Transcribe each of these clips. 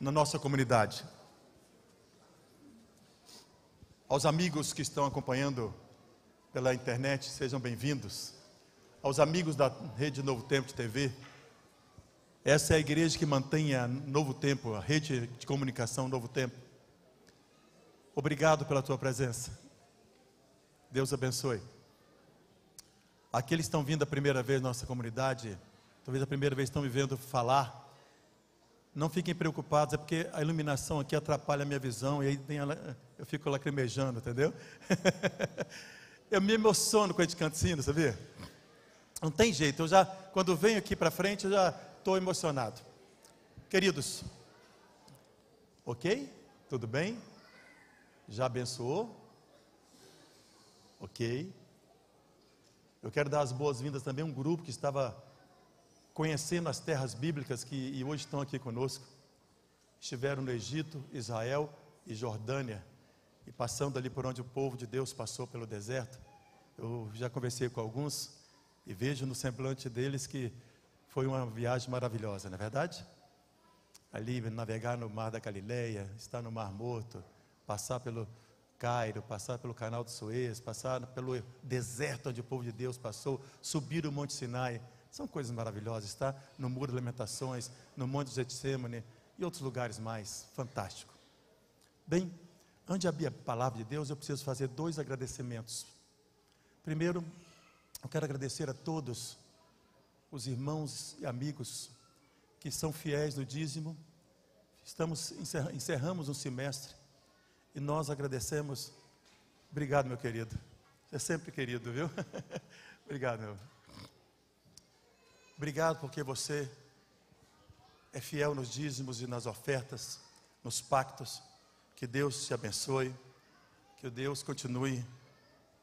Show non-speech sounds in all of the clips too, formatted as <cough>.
na nossa comunidade. Aos amigos que estão acompanhando pela internet, sejam bem-vindos. Aos amigos da Rede Novo Tempo de TV, essa é a igreja que mantém a Novo Tempo, a rede de comunicação Novo Tempo. Obrigado pela tua presença. Deus abençoe. Aqueles que estão vindo a primeira vez na nossa comunidade, talvez a primeira vez estão me vendo falar, não fiquem preocupados, é porque a iluminação aqui atrapalha a minha visão e aí a, eu fico lacrimejando, entendeu? <laughs> eu me emociono com a de Cantina, sabia? Não tem jeito, eu já, quando venho aqui para frente, eu já estou emocionado. Queridos, ok? Tudo bem? Já abençoou? Ok. Eu quero dar as boas-vindas também a um grupo que estava conhecendo as terras bíblicas que hoje estão aqui conosco. Estiveram no Egito, Israel e Jordânia, e passando ali por onde o povo de Deus passou pelo deserto. Eu já conversei com alguns e vejo no semblante deles que foi uma viagem maravilhosa, não é verdade? Ali navegar no mar da Galileia, estar no Mar Morto, passar pelo Cairo, passar pelo Canal do Suez, passar pelo deserto onde o povo de Deus passou, subir o Monte Sinai são coisas maravilhosas, está? No Muro de Lamentações, no Monte de Getsemane e outros lugares mais. Fantástico. Bem, antes de abrir a palavra de Deus, eu preciso fazer dois agradecimentos. Primeiro, eu quero agradecer a todos os irmãos e amigos que são fiéis no dízimo. Estamos encerramos um semestre e nós agradecemos. Obrigado, meu querido. Você é sempre querido, viu? <laughs> Obrigado, meu. Obrigado porque você é fiel nos dízimos e nas ofertas, nos pactos. Que Deus te abençoe. Que Deus continue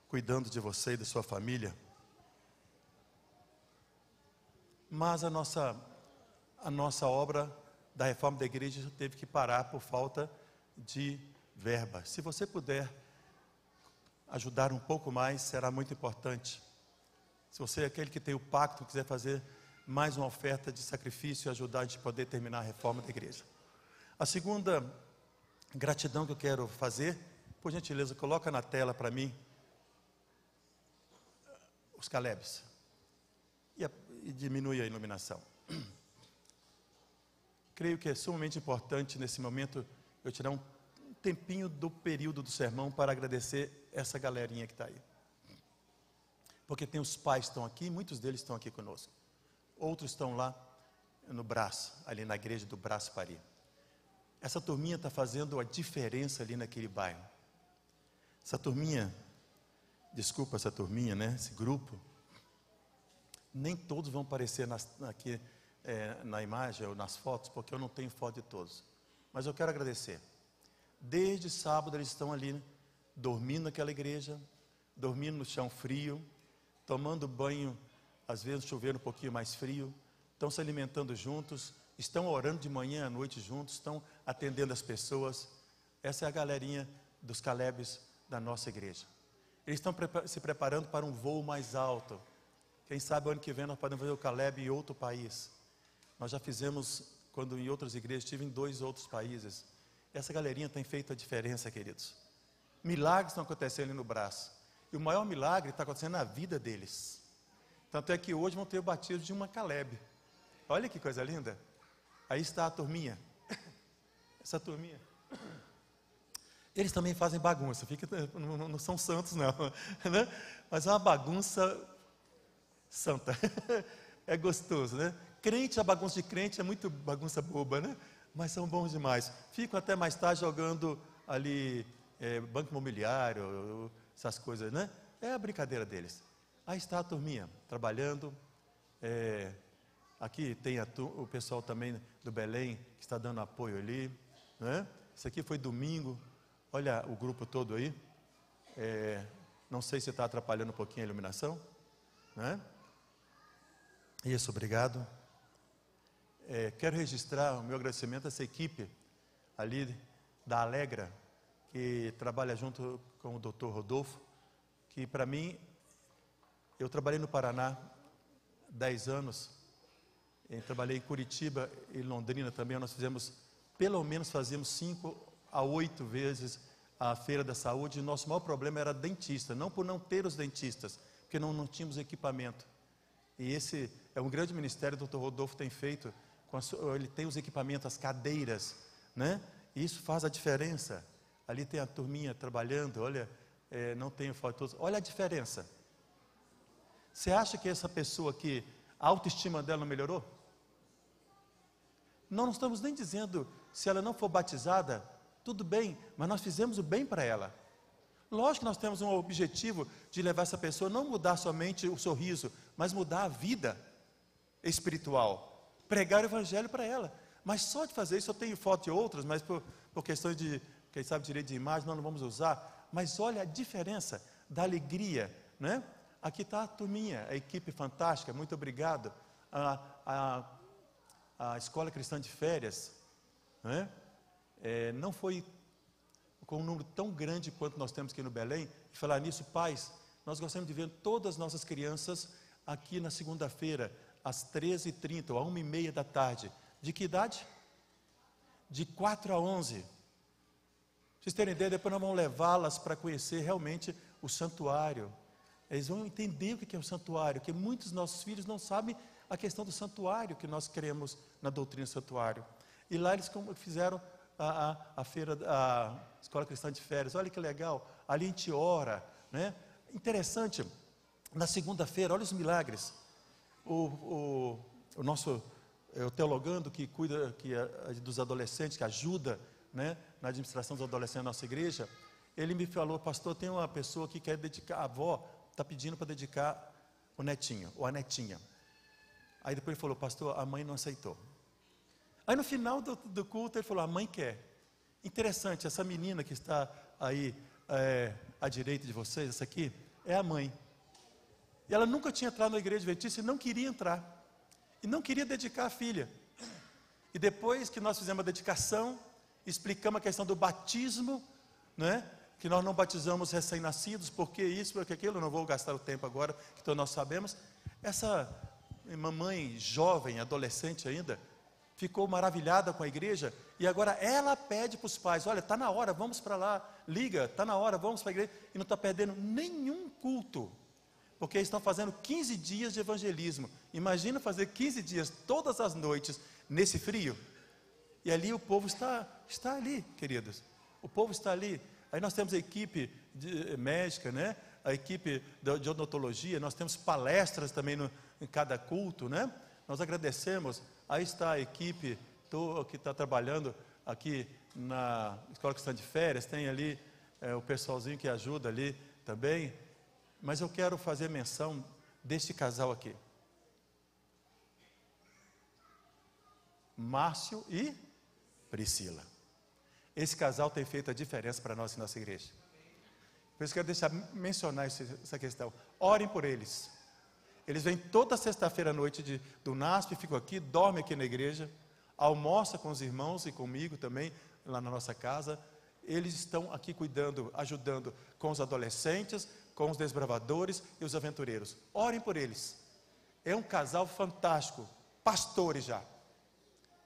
cuidando de você e da sua família. Mas a nossa, a nossa obra da reforma da igreja teve que parar por falta de verba. Se você puder ajudar um pouco mais, será muito importante. Se você é aquele que tem o pacto, quiser fazer mais uma oferta de sacrifício e ajudar a gente a poder terminar a reforma da igreja. A segunda gratidão que eu quero fazer, por gentileza, coloca na tela para mim uh, os Calebs e, a, e diminui a iluminação. <clears throat> Creio que é sumamente importante nesse momento eu tirar um tempinho do período do sermão para agradecer essa galerinha que está aí. Porque tem os pais que estão aqui, muitos deles estão aqui conosco. Outros estão lá no Brás, ali na igreja do Brás Pari. Essa turminha está fazendo a diferença ali naquele bairro. Essa turminha, desculpa essa turminha, né? Esse grupo, nem todos vão aparecer nas, aqui é, na imagem ou nas fotos, porque eu não tenho foto de todos. Mas eu quero agradecer. Desde sábado eles estão ali, né, dormindo naquela igreja, dormindo no chão frio, tomando banho às vezes chover um pouquinho mais frio, estão se alimentando juntos, estão orando de manhã à noite juntos, estão atendendo as pessoas. Essa é a galerinha dos Calebes da nossa igreja. Eles estão se preparando para um voo mais alto. Quem sabe ano que vem nós podemos fazer o Caleb em outro país. Nós já fizemos, quando em outras igrejas, estive em dois outros países. Essa galerinha tem feito a diferença, queridos. Milagres estão acontecendo ali no braço. E o maior milagre está acontecendo na vida deles. Tanto é que hoje vão ter o batismo de uma Caleb. Olha que coisa linda. Aí está a turminha. <coughs> Essa turminha. Eles também fazem bagunça, fica, eh, não, não são santos, não. <laughs> Né? Mas é uma bagunça santa. <laughs> É gostoso, né? Crente, a bagunça de crente é muito bagunça boba, né? Mas são bons demais. Ficam até mais tarde jogando ali é, banco imobiliário, essas coisas, né? É a brincadeira deles. Aí está a turminha, trabalhando. É, aqui tem o pessoal também do Belém, que está dando apoio ali. Né? Isso aqui foi domingo. Olha o grupo todo aí. É, não sei se está atrapalhando um pouquinho a iluminação. Né? Isso, obrigado. É, quero registrar o meu agradecimento a essa equipe ali da Alegra, que trabalha junto com o doutor Rodolfo, que para mim eu trabalhei no Paraná 10 anos, eh, trabalhei em Curitiba e Londrina também, nós fizemos, pelo menos fazíamos 5 a 8 vezes a feira da saúde, e nosso maior problema era dentista, não por não ter os dentistas, porque não, não tínhamos equipamento. E esse é um grande ministério que o Dr. Rodolfo tem feito, ele tem os equipamentos, as cadeiras, né? E isso faz a diferença. Ali tem a turminha trabalhando, olha, é, não tenho fotos. Olha a diferença. Você acha que essa pessoa aqui, a autoestima dela não melhorou? Não, não estamos nem dizendo se ela não for batizada, tudo bem, mas nós fizemos o bem para ela. Lógico que nós temos um objetivo de levar essa pessoa não mudar somente o sorriso, mas mudar a vida espiritual, pregar o evangelho para ela. Mas só de fazer isso, eu tenho foto de outras, mas por, por questões de, quem sabe, direito de imagem, nós não vamos usar. Mas olha a diferença da alegria, né? aqui está a turminha, a equipe fantástica, muito obrigado. A, a, a Escola Cristã de Férias né? é, não foi com um número tão grande quanto nós temos aqui no Belém. E falar nisso, pais, nós gostamos de ver todas as nossas crianças aqui na segunda-feira, às 13h30 ou às 1h30 da tarde. De que idade? De 4 a 11. Pra vocês terem ideia, depois nós vamos levá-las para conhecer realmente o santuário, eles vão entender o que é o santuário, que muitos dos nossos filhos não sabem a questão do santuário que nós cremos na doutrina do santuário. E lá eles fizeram a, a, a, feira, a escola cristã de férias. Olha que legal, ali a gente ora, né? Interessante. Na segunda-feira, olha os milagres. O, o, o nosso é, o teologando que cuida que, é, é, dos adolescentes, que ajuda né, na administração dos adolescentes na nossa igreja, ele me falou, pastor, tem uma pessoa que quer dedicar, a avó, está pedindo para dedicar o netinho, ou a netinha. Aí depois ele falou, pastor, a mãe não aceitou. Aí no final do, do culto ele falou, a mãe quer. Interessante, essa menina que está aí é, à direita de vocês, essa aqui, é a mãe. E ela nunca tinha entrado na igreja adventista e não queria entrar. E não queria dedicar a filha. E depois que nós fizemos a dedicação, explicamos a questão do batismo, né? que nós não batizamos recém-nascidos, porque isso, porque aquilo, não vou gastar o tempo agora, que todos nós sabemos. Essa mamãe jovem, adolescente ainda, ficou maravilhada com a igreja e agora ela pede para os pais: olha, está na hora, vamos para lá, liga, está na hora, vamos para a igreja, e não está perdendo nenhum culto, porque estão fazendo 15 dias de evangelismo. Imagina fazer 15 dias todas as noites nesse frio, e ali o povo está, está ali, queridos, o povo está ali Aí nós temos a equipe de, eh, médica, né? a equipe de odontologia, nós temos palestras também no, em cada culto, né? Nós agradecemos. Aí está a equipe tô, que está trabalhando aqui na escola que está de férias, tem ali é, o pessoalzinho que ajuda ali também. Mas eu quero fazer menção deste casal aqui. Márcio e Priscila. Esse casal tem feito a diferença para nós e nossa igreja. Por isso quero deixar mencionar isso, essa questão. Orem por eles. Eles vêm toda sexta-feira à noite de, do NASP, ficam aqui, dormem aqui na igreja, almoça com os irmãos e comigo também, lá na nossa casa. Eles estão aqui cuidando, ajudando com os adolescentes, com os desbravadores e os aventureiros. Orem por eles. É um casal fantástico, pastores já.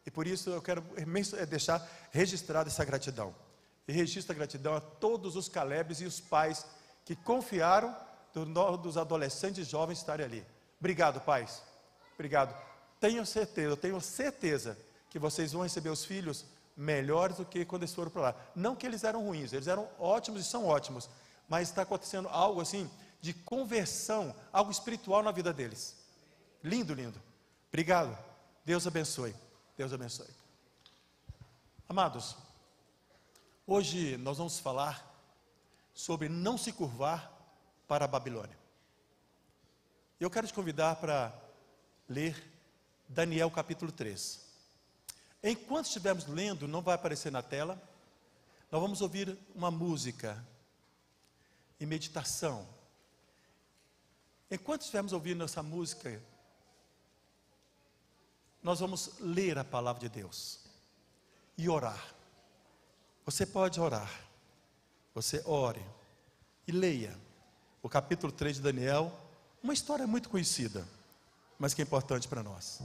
E por isso eu quero eh, deixar registrada essa gratidão. E registro a gratidão a todos os Calebes e os pais que confiaram dos adolescentes jovens estarem ali. Obrigado, pais. Obrigado. Tenho certeza, eu tenho certeza que vocês vão receber os filhos melhores do que quando eles foram para lá. Não que eles eram ruins, eles eram ótimos e são ótimos, mas está acontecendo algo assim de conversão, algo espiritual na vida deles. Lindo, lindo. Obrigado. Deus abençoe. Deus abençoe. Amados, hoje nós vamos falar sobre não se curvar para a Babilônia. Eu quero te convidar para ler Daniel capítulo 3. Enquanto estivermos lendo, não vai aparecer na tela, nós vamos ouvir uma música e meditação. Enquanto estivermos ouvindo essa música nós vamos ler a palavra de Deus e orar. Você pode orar. Você ore e leia o capítulo 3 de Daniel, uma história muito conhecida, mas que é importante para nós.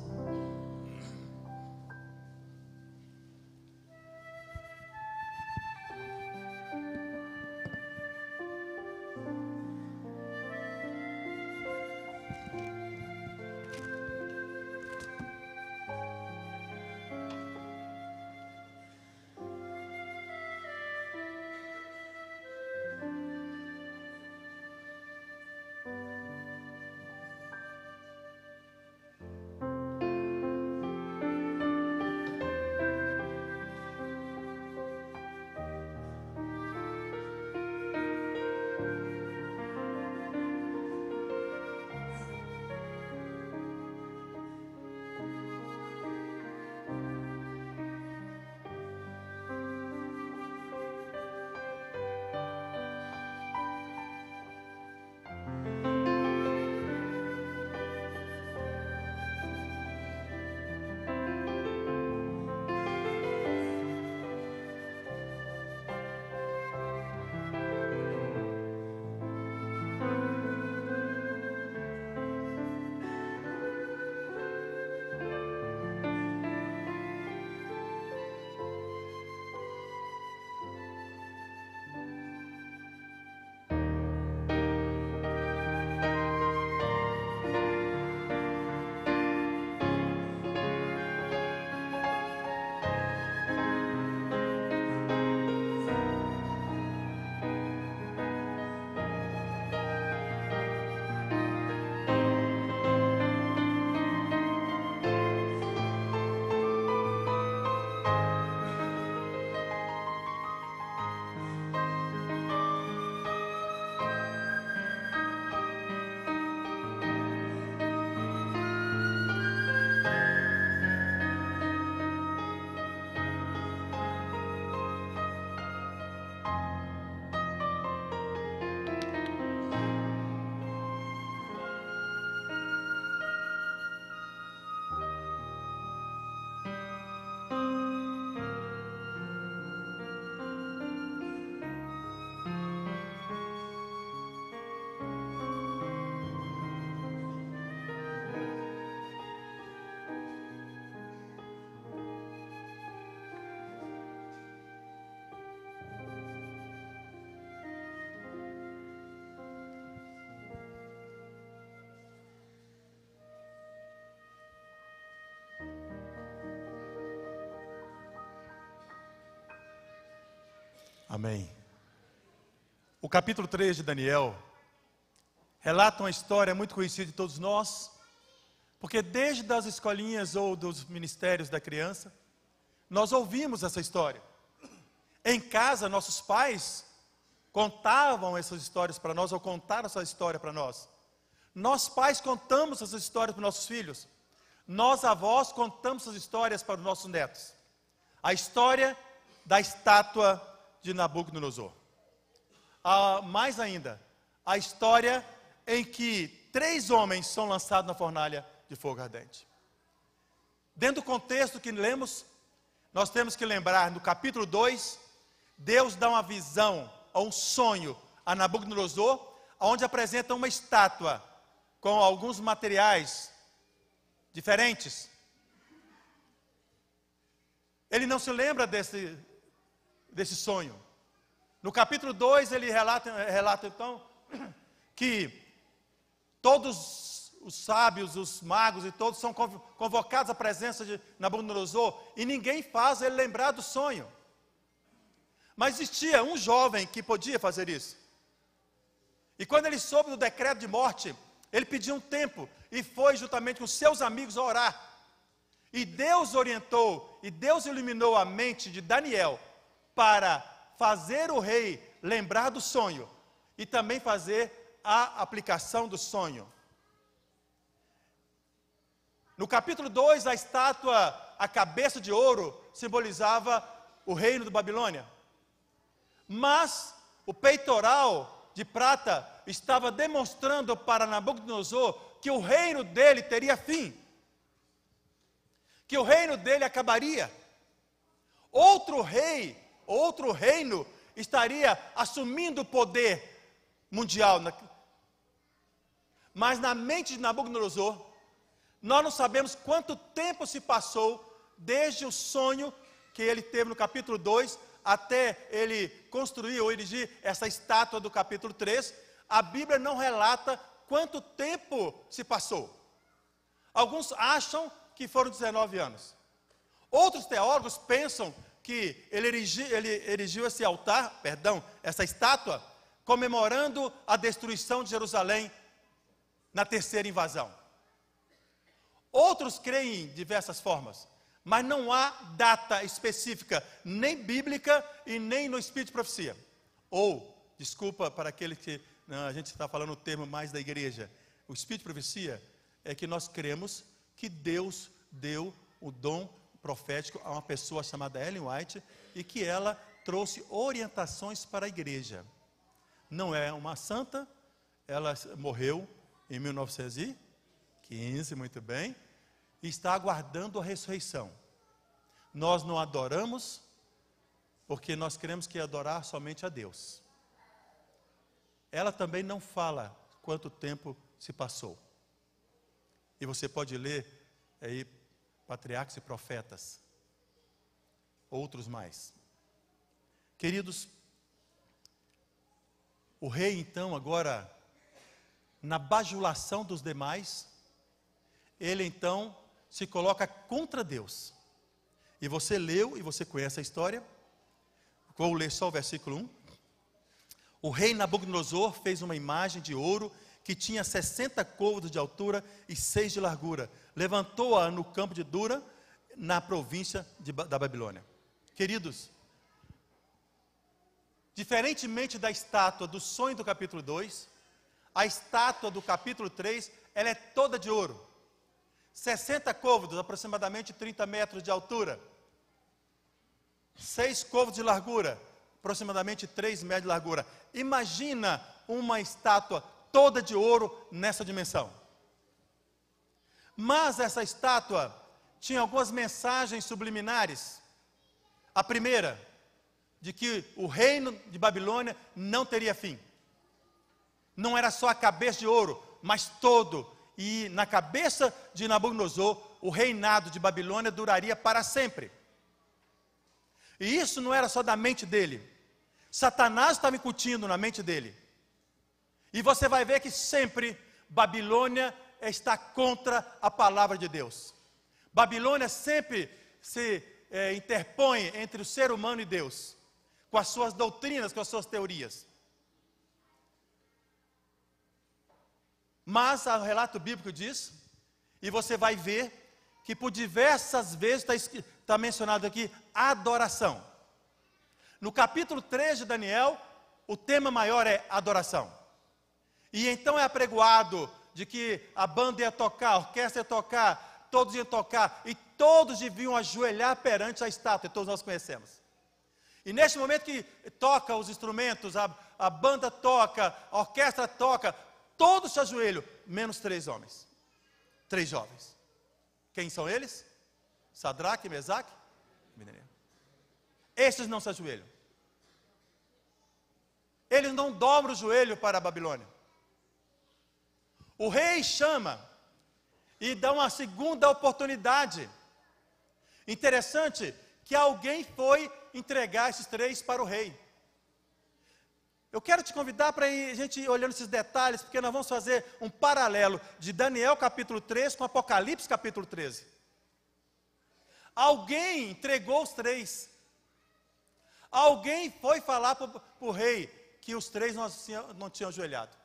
Amém. O capítulo 3 de Daniel relata uma história muito conhecida de todos nós, porque desde as escolinhas ou dos ministérios da criança, nós ouvimos essa história. Em casa, nossos pais contavam essas histórias para nós, ou contaram essa história para nós. Nós, pais, contamos essas histórias para nossos filhos. Nós, avós, contamos essas histórias para os nossos netos. A história da estátua de Nabucodonosor. Ah, mais ainda, a história em que três homens são lançados na fornalha de fogo ardente. Dentro do contexto que lemos, nós temos que lembrar, no capítulo 2, Deus dá uma visão, um sonho a Nabucodonosor, onde apresenta uma estátua com alguns materiais diferentes. Ele não se lembra desse, desse sonho. No capítulo 2, ele relata, relata então <clears throat> que todos os sábios, os magos e todos são convocados à presença de Nabucodonosor e ninguém faz ele lembrar do sonho. Mas existia um jovem que podia fazer isso. E quando ele soube do decreto de morte, ele pediu um tempo e foi juntamente com seus amigos orar. E Deus orientou, e Deus iluminou a mente de Daniel para fazer o rei lembrar do sonho e também fazer a aplicação do sonho. No capítulo 2, a estátua, a cabeça de ouro, simbolizava o reino da Babilônia. Mas o peitoral de prata estava demonstrando para Nabucodonosor que o reino dele teria fim, que o reino dele acabaria. Outro rei outro reino estaria assumindo o poder mundial. Mas na mente de Nabucodonosor, nós não sabemos quanto tempo se passou desde o sonho que ele teve no capítulo 2 até ele construir ou erigir essa estátua do capítulo 3. A Bíblia não relata quanto tempo se passou. Alguns acham que foram 19 anos. Outros teólogos pensam que ele erigiu, ele erigiu esse altar, perdão, essa estátua, comemorando a destruição de Jerusalém na terceira invasão. Outros creem em diversas formas, mas não há data específica, nem bíblica e nem no espírito de profecia. Ou, desculpa para aquele que não, a gente está falando o termo mais da igreja, o espírito de profecia é que nós cremos que Deus deu o dom profético a uma pessoa chamada Ellen White e que ela trouxe orientações para a igreja. Não é uma santa, ela morreu em 1915, muito bem, e está aguardando a ressurreição. Nós não adoramos porque nós queremos que adorar somente a Deus. Ela também não fala quanto tempo se passou. E você pode ler aí patriarcas e profetas, outros mais. Queridos, o rei então agora na bajulação dos demais, ele então se coloca contra Deus. E você leu e você conhece a história. Vou ler só o versículo 1. O rei Nabucodonosor fez uma imagem de ouro que tinha 60 côvados de altura e 6 de largura. Levantou-a no campo de Dura, na província de, da Babilônia. Queridos, diferentemente da estátua do sonho do capítulo 2, a estátua do capítulo 3, ela é toda de ouro. 60 côvados, aproximadamente 30 metros de altura. 6 côvados de largura, aproximadamente 3 metros de largura. Imagina uma estátua toda de ouro nessa dimensão. Mas essa estátua tinha algumas mensagens subliminares. A primeira, de que o reino de Babilônia não teria fim. Não era só a cabeça de ouro, mas todo. E na cabeça de Nabucodonosor, o reinado de Babilônia duraria para sempre. E isso não era só da mente dele. Satanás estava incutindo na mente dele e você vai ver que sempre Babilônia está contra a palavra de Deus. Babilônia sempre se é, interpõe entre o ser humano e Deus, com as suas doutrinas, com as suas teorias. Mas o relato bíblico diz, e você vai ver que por diversas vezes está tá mencionado aqui adoração. No capítulo 3 de Daniel, o tema maior é adoração. E então é apregoado de que a banda ia tocar, a orquestra ia tocar, todos iam tocar, e todos deviam ajoelhar perante a estátua, e todos nós conhecemos. E neste momento que toca os instrumentos, a, a banda toca, a orquestra toca, todos se ajoelham, menos três homens, três jovens. Quem são eles? Sadraque, Mesaque e Abednego. Estes não se ajoelham. Eles não dobram o joelho para a Babilônia. O rei chama e dá uma segunda oportunidade. Interessante que alguém foi entregar esses três para o rei. Eu quero te convidar para a gente ir olhando esses detalhes, porque nós vamos fazer um paralelo de Daniel capítulo 3 com Apocalipse capítulo 13. Alguém entregou os três. Alguém foi falar para o rei que os três não, não tinham ajoelhado.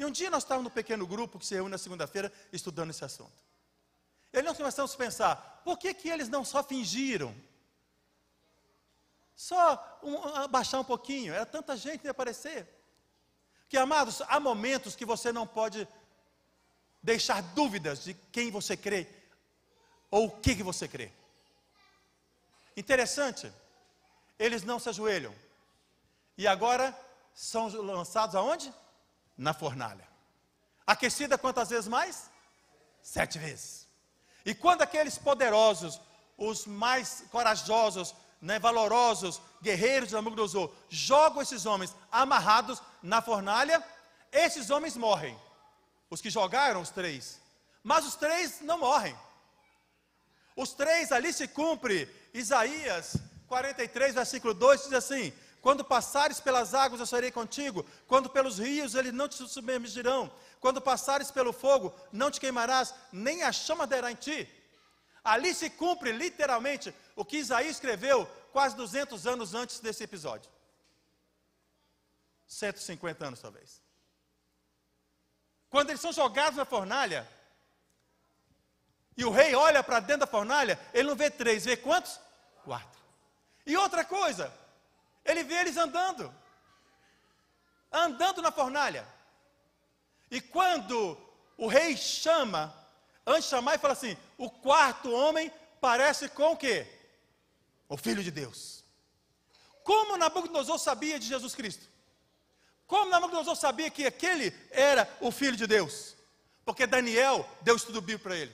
E um dia nós estávamos no pequeno grupo que se reúne na segunda-feira estudando esse assunto. E aí nós começamos a pensar, por que, que eles não só fingiram? Só um, baixar um pouquinho, era tanta gente que ia aparecer. Que amados, há momentos que você não pode deixar dúvidas de quem você crê ou o que, que você crê. Interessante, eles não se ajoelham. E agora são lançados aonde? na fornalha. Aquecida quantas vezes mais? Sete vezes. E quando aqueles poderosos, os mais corajosos, né, valorosos, guerreiros de jogam esses homens amarrados na fornalha, esses homens morrem. Os que jogaram, os três. Mas os três não morrem. Os três ali se cumpre. Isaías 43, versículo 2 diz assim: quando passares pelas águas, eu serei contigo. Quando pelos rios, eles não te submergirão. Quando passares pelo fogo, não te queimarás, nem a chama derá em ti. Ali se cumpre literalmente o que Isaías escreveu quase 200 anos antes desse episódio. 150 anos, talvez. Quando eles são jogados na fornalha, e o rei olha para dentro da fornalha, ele não vê três, vê quantos? Quatro. E outra coisa, ele vê eles andando, andando na fornalha. E quando o rei chama, antes de chamar, ele fala assim: o quarto homem parece com o quê? O Filho de Deus. Como Nabucodonosor sabia de Jesus Cristo? Como Nabucodonosor sabia que aquele era o Filho de Deus? Porque Daniel deu estudo bíblico para ele.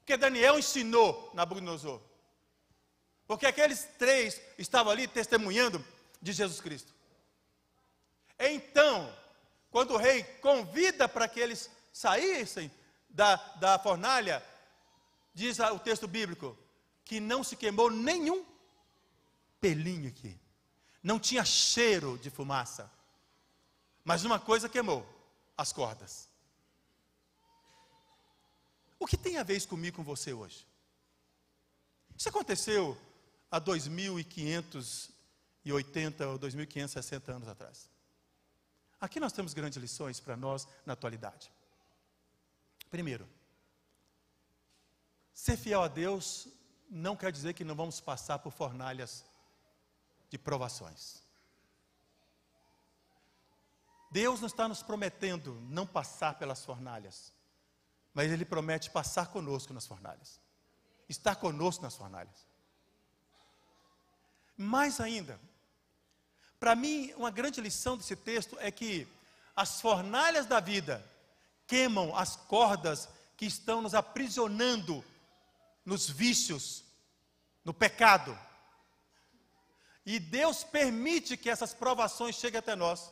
Porque Daniel ensinou Nabucodonosor. Porque aqueles três estavam ali testemunhando de Jesus Cristo. Então, quando o rei convida para que eles saíssem da, da fornalha, diz o texto bíblico que não se queimou nenhum pelinho aqui. Não tinha cheiro de fumaça. Mas uma coisa queimou: as cordas. O que tem a ver isso comigo com você hoje? Isso aconteceu há 2.580 ou 2.560 anos atrás. Aqui nós temos grandes lições para nós na atualidade. Primeiro, ser fiel a Deus não quer dizer que não vamos passar por fornalhas de provações. Deus não está nos prometendo não passar pelas fornalhas, mas Ele promete passar conosco nas fornalhas, estar conosco nas fornalhas. Mais ainda, para mim, uma grande lição desse texto é que as fornalhas da vida queimam as cordas que estão nos aprisionando nos vícios, no pecado. E Deus permite que essas provações cheguem até nós,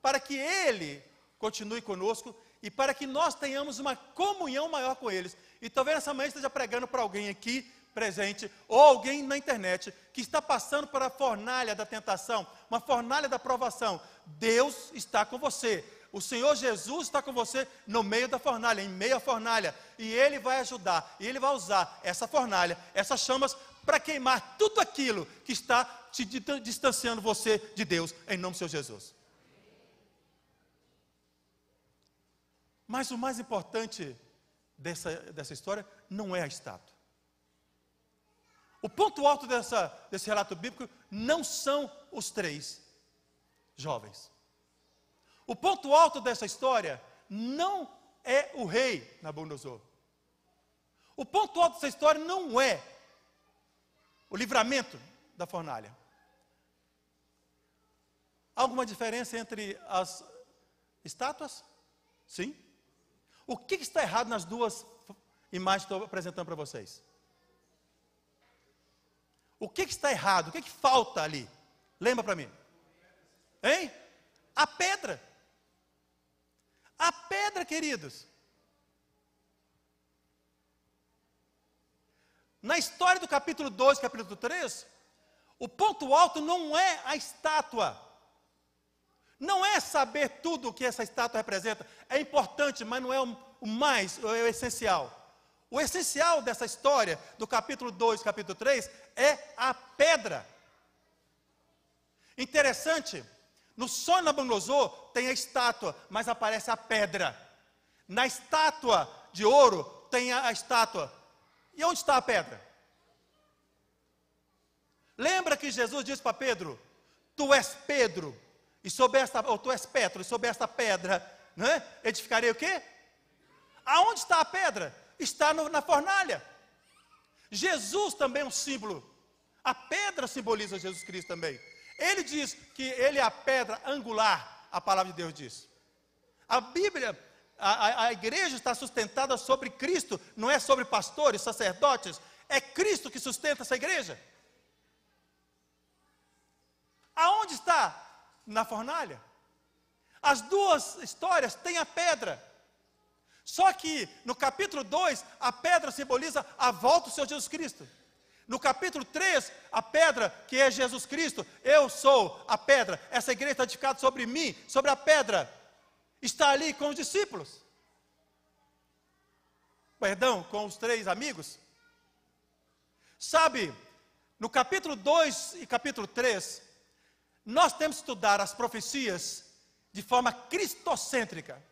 para que Ele continue conosco e para que nós tenhamos uma comunhão maior com eles. E talvez essa manhã esteja pregando para alguém aqui presente ou alguém na internet que está passando por a fornalha da tentação, uma fornalha da provação, Deus está com você. O Senhor Jesus está com você no meio da fornalha, em meio à fornalha, e Ele vai ajudar, e Ele vai usar essa fornalha, essas chamas, para queimar tudo aquilo que está te distanciando você de Deus, em nome do Senhor Jesus. Mas o mais importante dessa, dessa história não é a estátua. O ponto alto dessa, desse relato bíblico não são os três jovens. O ponto alto dessa história não é o rei Nabucodonosor. O ponto alto dessa história não é o livramento da fornalha. Há alguma diferença entre as estátuas? Sim. O que está errado nas duas imagens que estou apresentando para vocês? O que, que está errado? O que, que falta ali? Lembra para mim. Hein? A pedra. A pedra, queridos. Na história do capítulo 2, capítulo 3, o ponto alto não é a estátua. Não é saber tudo o que essa estátua representa. É importante, mas não é o mais, é o essencial. O essencial dessa história, do capítulo 2, capítulo 3, é a pedra. Interessante, no sonho Nabucodonosor tem a estátua, mas aparece a pedra. Na estátua de ouro tem a, a estátua. E onde está a pedra? Lembra que Jesus disse para Pedro: Tu és Pedro, e sobre esta, ou tu és Petro, e sobre esta pedra, né, edificarei o quê? Aonde está a pedra? está no, na fornalha. Jesus também é um símbolo. A pedra simboliza Jesus Cristo também. Ele diz que ele é a pedra angular, a palavra de Deus diz. A Bíblia, a, a, igreja está sustentada sobre Cristo, não é sobre pastores, sacerdotes, é Cristo que sustenta essa igreja. Aonde está? Na fornalha. As duas histórias têm a pedra. Só que no capítulo 2, a pedra simboliza a volta do Senhor Jesus Cristo. No capítulo 3, a pedra que é Jesus Cristo, eu sou a pedra, essa igreja está edificada sobre mim, sobre a pedra, está ali com os discípulos. Perdão, com os três amigos. Sabe, no capítulo 2 e capítulo 3, nós temos que estudar as profecias de forma cristocêntrica.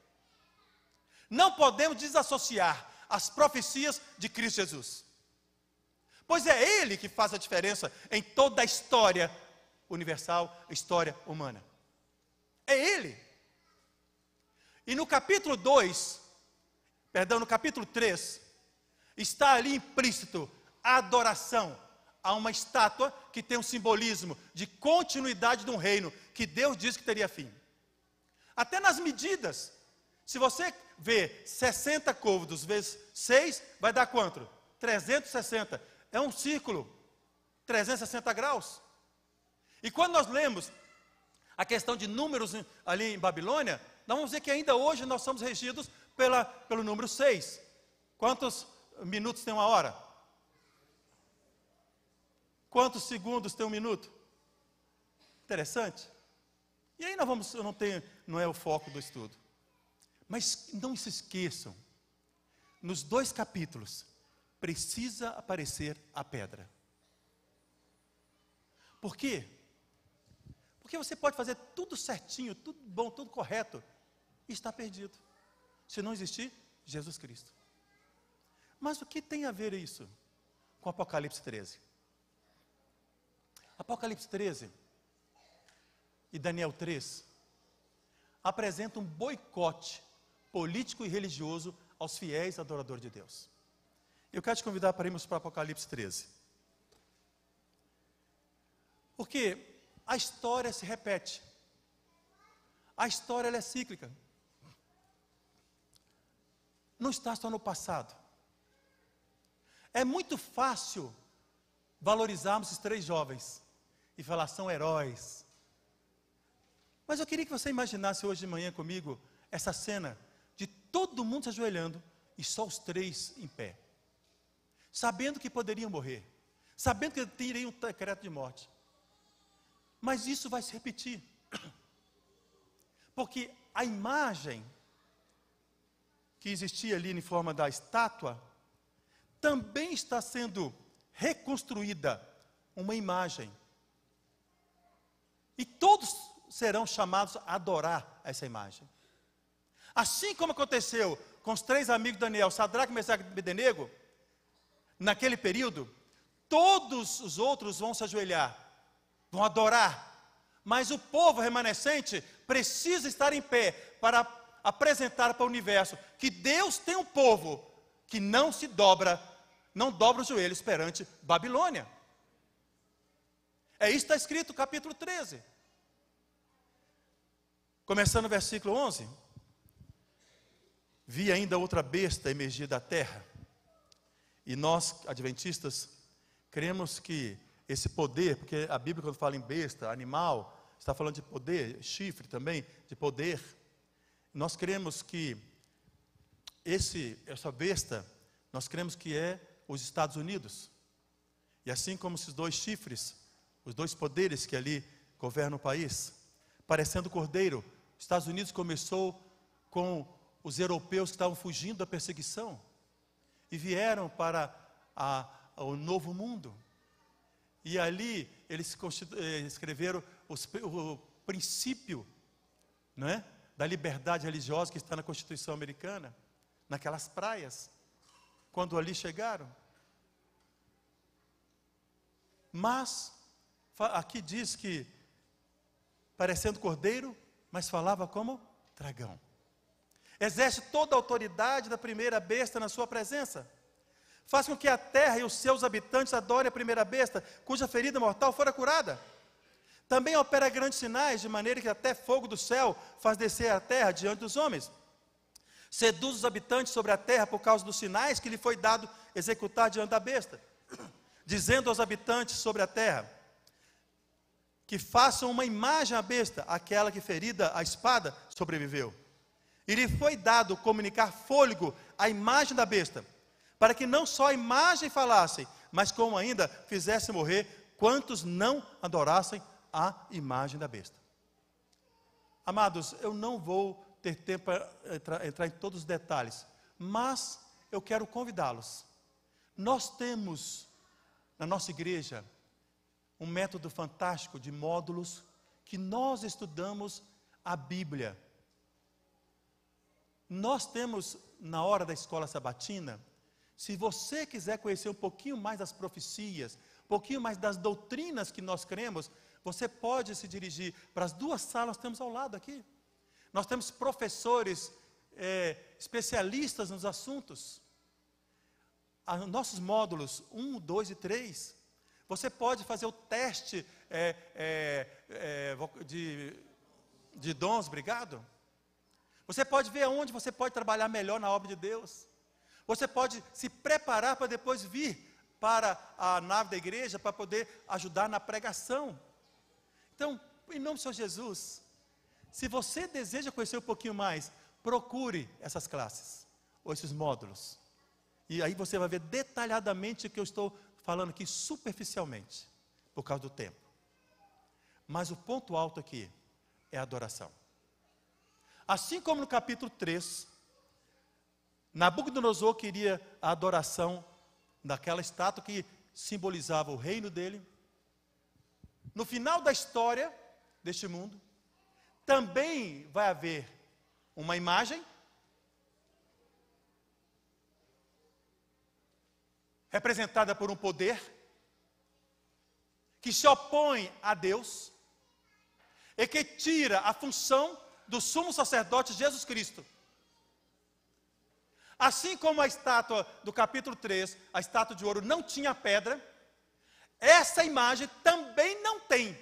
Não podemos desassociar as profecias de Cristo Jesus. Pois é Ele que faz a diferença em toda a história universal, história humana. É Ele. E no capítulo 2, perdão, no capítulo 3, está ali implícito a adoração a uma estátua que tem um simbolismo de continuidade de um reino que Deus disse que teria fim. Até nas medidas se você vê 60 côvados vezes 6, vai dar quanto? 360. É um círculo. 360 graus. E quando nós lemos a questão de números ali em Babilônia, nós vamos ver que ainda hoje nós somos regidos pela, pelo número 6. Quantos minutos tem uma hora? Quantos segundos tem um minuto? Interessante. E aí nós vamos, eu não tenho, não é o foco do estudo. Mas não se esqueçam, nos dois capítulos, precisa aparecer a pedra. Por quê? Porque você pode fazer tudo certinho, tudo bom, tudo correto, e está perdido. Se não existir Jesus Cristo. Mas o que tem a ver isso com Apocalipse 13? Apocalipse 13 e Daniel 3 apresentam um boicote político e religioso aos fiéis adoradores de Deus. Eu quero te convidar para irmos para Apocalipse 13. Porque a história se repete. A história é cíclica. Não está só no passado. É muito fácil valorizarmos esses três jovens e falar são heróis. Mas eu queria que você imaginasse hoje de manhã comigo essa cena todo mundo se ajoelhando e só os três em pé, sabendo que poderiam morrer, sabendo que teriam um decreto de morte. Mas isso vai se repetir, porque a imagem que existia ali em forma da estátua também está sendo reconstruída uma imagem. E todos serão chamados a adorar essa imagem. Assim como aconteceu com os três amigos de Daniel, Sadraque, Mesaque e Bedenego, naquele período, todos os outros vão se ajoelhar, vão adorar, mas o povo remanescente precisa estar em pé para apresentar para o universo que Deus tem um povo que não se dobra, não dobra os joelhos perante Babilônia. É isso que está escrito no capítulo 13. Começando no versículo 11. Vi ainda outra besta emergir da terra. E nós, adventistas, cremos que esse poder, porque a Bíblia, quando fala em besta, animal, está falando de poder, chifre também, de poder. Nós cremos que esse, essa besta, nós cremos que é os Estados Unidos. E assim como esses dois chifres, os dois poderes que ali governam o país, parecendo cordeiro, os Estados Unidos começou com os europeus que estavam fugindo da perseguição e vieram para a, o novo mundo. E ali eles eh, escreveram os, o princípio não é? da liberdade religiosa que está na Constituição Americana, naquelas praias, quando ali chegaram. Mas, aqui diz que, parecendo cordeiro, mas falava como dragão. Exerce toda a autoridade da primeira besta na sua presença. faz com que a terra e os seus habitantes adorem a primeira besta, cuja ferida mortal fora curada. Também opera grandes sinais, de maneira que até fogo do céu faz descer a terra diante dos homens. Seduz os habitantes sobre a terra por causa dos sinais que lhe foi dado executar diante da besta, dizendo aos habitantes sobre a terra: que façam uma imagem à besta, aquela que ferida a espada sobreviveu. E lhe foi dado comunicar fôlego à imagem da besta, para que não só a imagem falasse, mas como ainda fizesse morrer quantos não adorassem a imagem da besta. Amados, eu não vou ter tempo para entrar, entrar em todos os detalhes, mas eu quero convidá-los. Nós temos na nossa igreja um método fantástico de módulos que nós estudamos a Bíblia nós temos na hora da escola sabatina, se você quiser conhecer um pouquinho mais das profecias, um pouquinho mais das doutrinas que nós cremos, você pode se dirigir para as duas salas que temos ao lado aqui. Nós temos professores é, especialistas nos assuntos. A, nossos módulos 1, 2 e 3. Você pode fazer o teste é, é, é de, de dons, obrigado. Você pode ver aonde você pode trabalhar melhor na obra de Deus. Você pode se preparar para depois vir para a nave da igreja para poder ajudar na pregação. Então, em nome do Senhor Jesus, se você deseja conhecer um pouquinho mais, procure essas classes ou esses módulos. E aí você vai ver detalhadamente o que eu estou falando aqui superficialmente, por causa do tempo. Mas o ponto alto aqui é a adoração. Assim como no capítulo 3, Nabucodonosor queria a adoração daquela estátua que simbolizava o reino dele. No final da história deste mundo, também vai haver uma imagem representada por um poder que se opõe a Deus e que tira a função do sumo sacerdote Jesus Cristo. Assim como a estátua do capítulo 3, a estátua de ouro, não tinha pedra, essa imagem também não tem.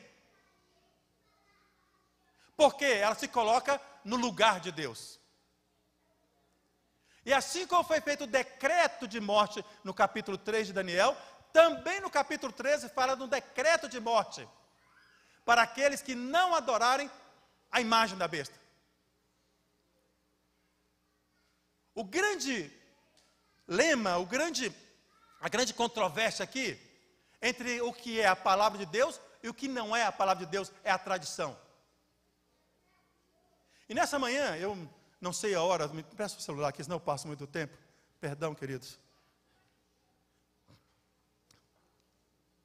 Porque ela se coloca no lugar de Deus. E assim como foi feito o decreto de morte no capítulo 3 de Daniel, também no capítulo 13 fala de um decreto de morte para aqueles que não adorarem a imagem da besta. O grande lema, o grande, a grande controvérsia aqui entre o que é a palavra de Deus e o que não é a palavra de Deus é a tradição. E nessa manhã, eu não sei a hora, me peço o celular aqui, senão eu passo muito tempo. Perdão, queridos.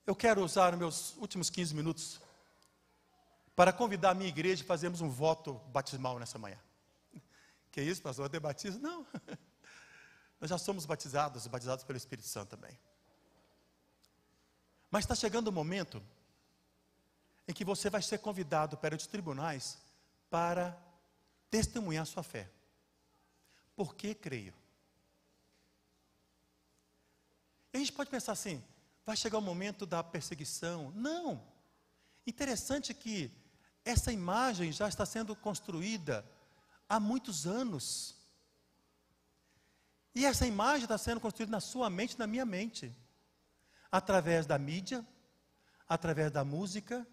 Eu quero usar meus últimos 15 minutos para convidar a minha igreja e fazermos um voto batismal nessa manhã. Que isso, pastor? Até batismo? Não. <laughs> Nós já somos batizados, batizados pelo Espírito Santo também. Mas está chegando o momento em que você vai ser convidado para os tribunais para testemunhar sua fé. Por que creio? E a gente pode pensar assim: vai chegar o momento da perseguição? Não. Interessante que essa imagem já está sendo construída há muitos anos. E essa imagem está sendo construída na sua mente, na minha mente, através da mídia, através da música,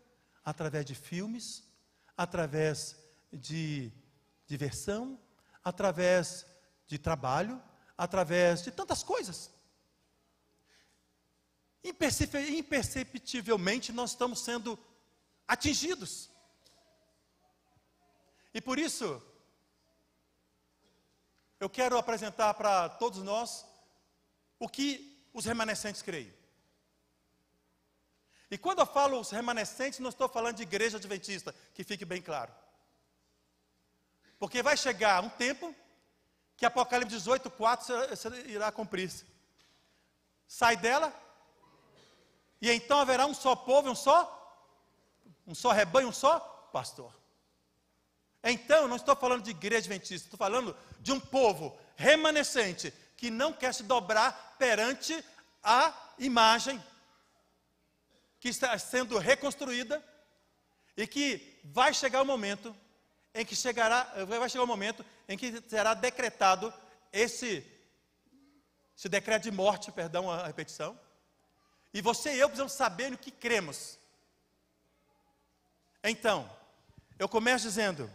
através de filmes, através de diversão, através de trabalho, através de tantas coisas. Imperceptivelmente nós estamos sendo atingidos. E por isso, eu quero apresentar para todos nós o que os remanescentes creem. E quando eu falo os remanescentes, não estou falando de igreja adventista, que fique bem claro. Porque vai chegar um tempo que Apocalipse 18, 4 irá cumprir-se. Sai dela, e então haverá um só povo, um só, um só rebanho, um só pastor. Então, não estou falando de igreja adventista, estou falando de um povo remanescente que não quer se dobrar perante a imagem que está sendo reconstruída e que vai chegar o momento em que chegará, vai chegar o momento em que será decretado esse, esse decreto de morte, perdão a repetição. E você e eu precisamos saber no que cremos. Então, eu começo dizendo: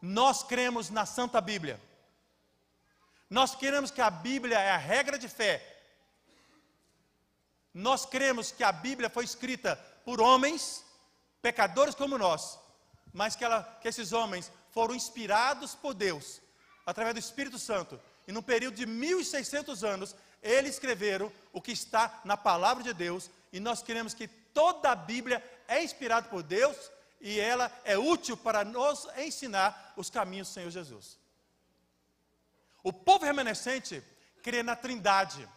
nós cremos na Santa Bíblia. Nós queremos que a Bíblia é a regra de fé. Nós cremos que a Bíblia foi escrita por homens, pecadores como nós, mas que, ela, que esses homens foram inspirados por Deus, através do Espírito Santo. E no período de 1600 anos, eles escreveram o que está na palavra de Deus, e nós queremos que toda a Bíblia é inspirada por Deus, e ela é útil para nos ensinar os caminhos do Senhor Jesus. O povo remanescente crê na Trindade.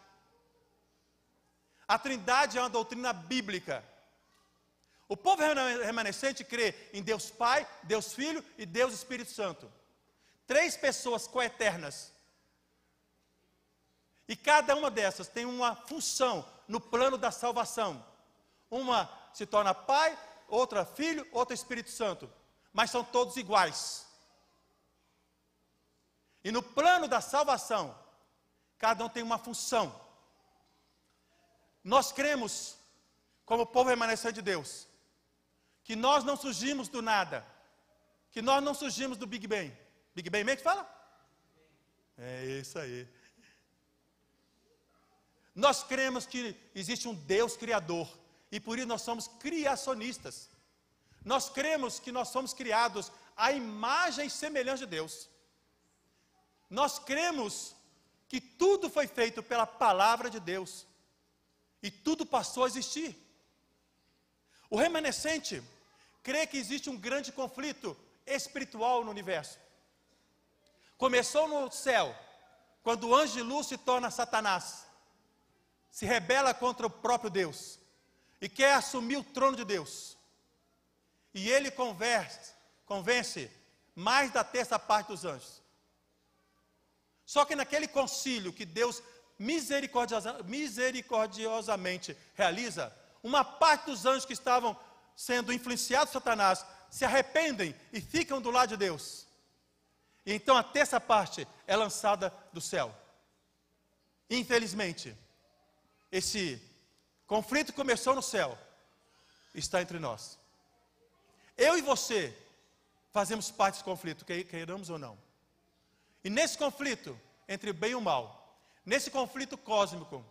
A Trindade é uma doutrina bíblica. O povo remanescente crê em Deus Pai, Deus Filho e Deus Espírito Santo. Três pessoas coeternas. E cada uma dessas tem uma função no plano da salvação. Uma se torna pai, outra é Filho, outra é Espírito Santo, mas são todos iguais. E no plano da salvação, cada um tem uma função. Nós cremos, como povo remanescente de Deus, que nós não surgimos do nada, que nós não surgimos do Big Bang. Big Bang meio que fala? É isso aí. Nós cremos que existe um Deus Criador, e por isso nós somos criacionistas. Nós cremos que nós somos criados à imagem e semelhança de Deus. Nós cremos que tudo foi feito pela palavra de Deus. E tudo passou a existir. O remanescente crê que existe um grande conflito espiritual no universo. Começou no céu, quando o anjo de luz se torna Satanás, se rebela contra o próprio Deus e quer assumir o trono de Deus. E ele converse, convence mais da terça parte dos anjos. Só que naquele concílio que Deus misericordiosamente, misericordiosamente realiza, uma parte dos anjos que estavam sendo influenciados por Satanás se arrependem e ficam do lado de Deus. E então a terça parte é lançada do céu. Infelizmente, esse Conflito começou no céu, está entre nós. Eu e você fazemos parte desse conflito, queiramos ou não. E nesse conflito entre o bem e o mal, nesse conflito cósmico,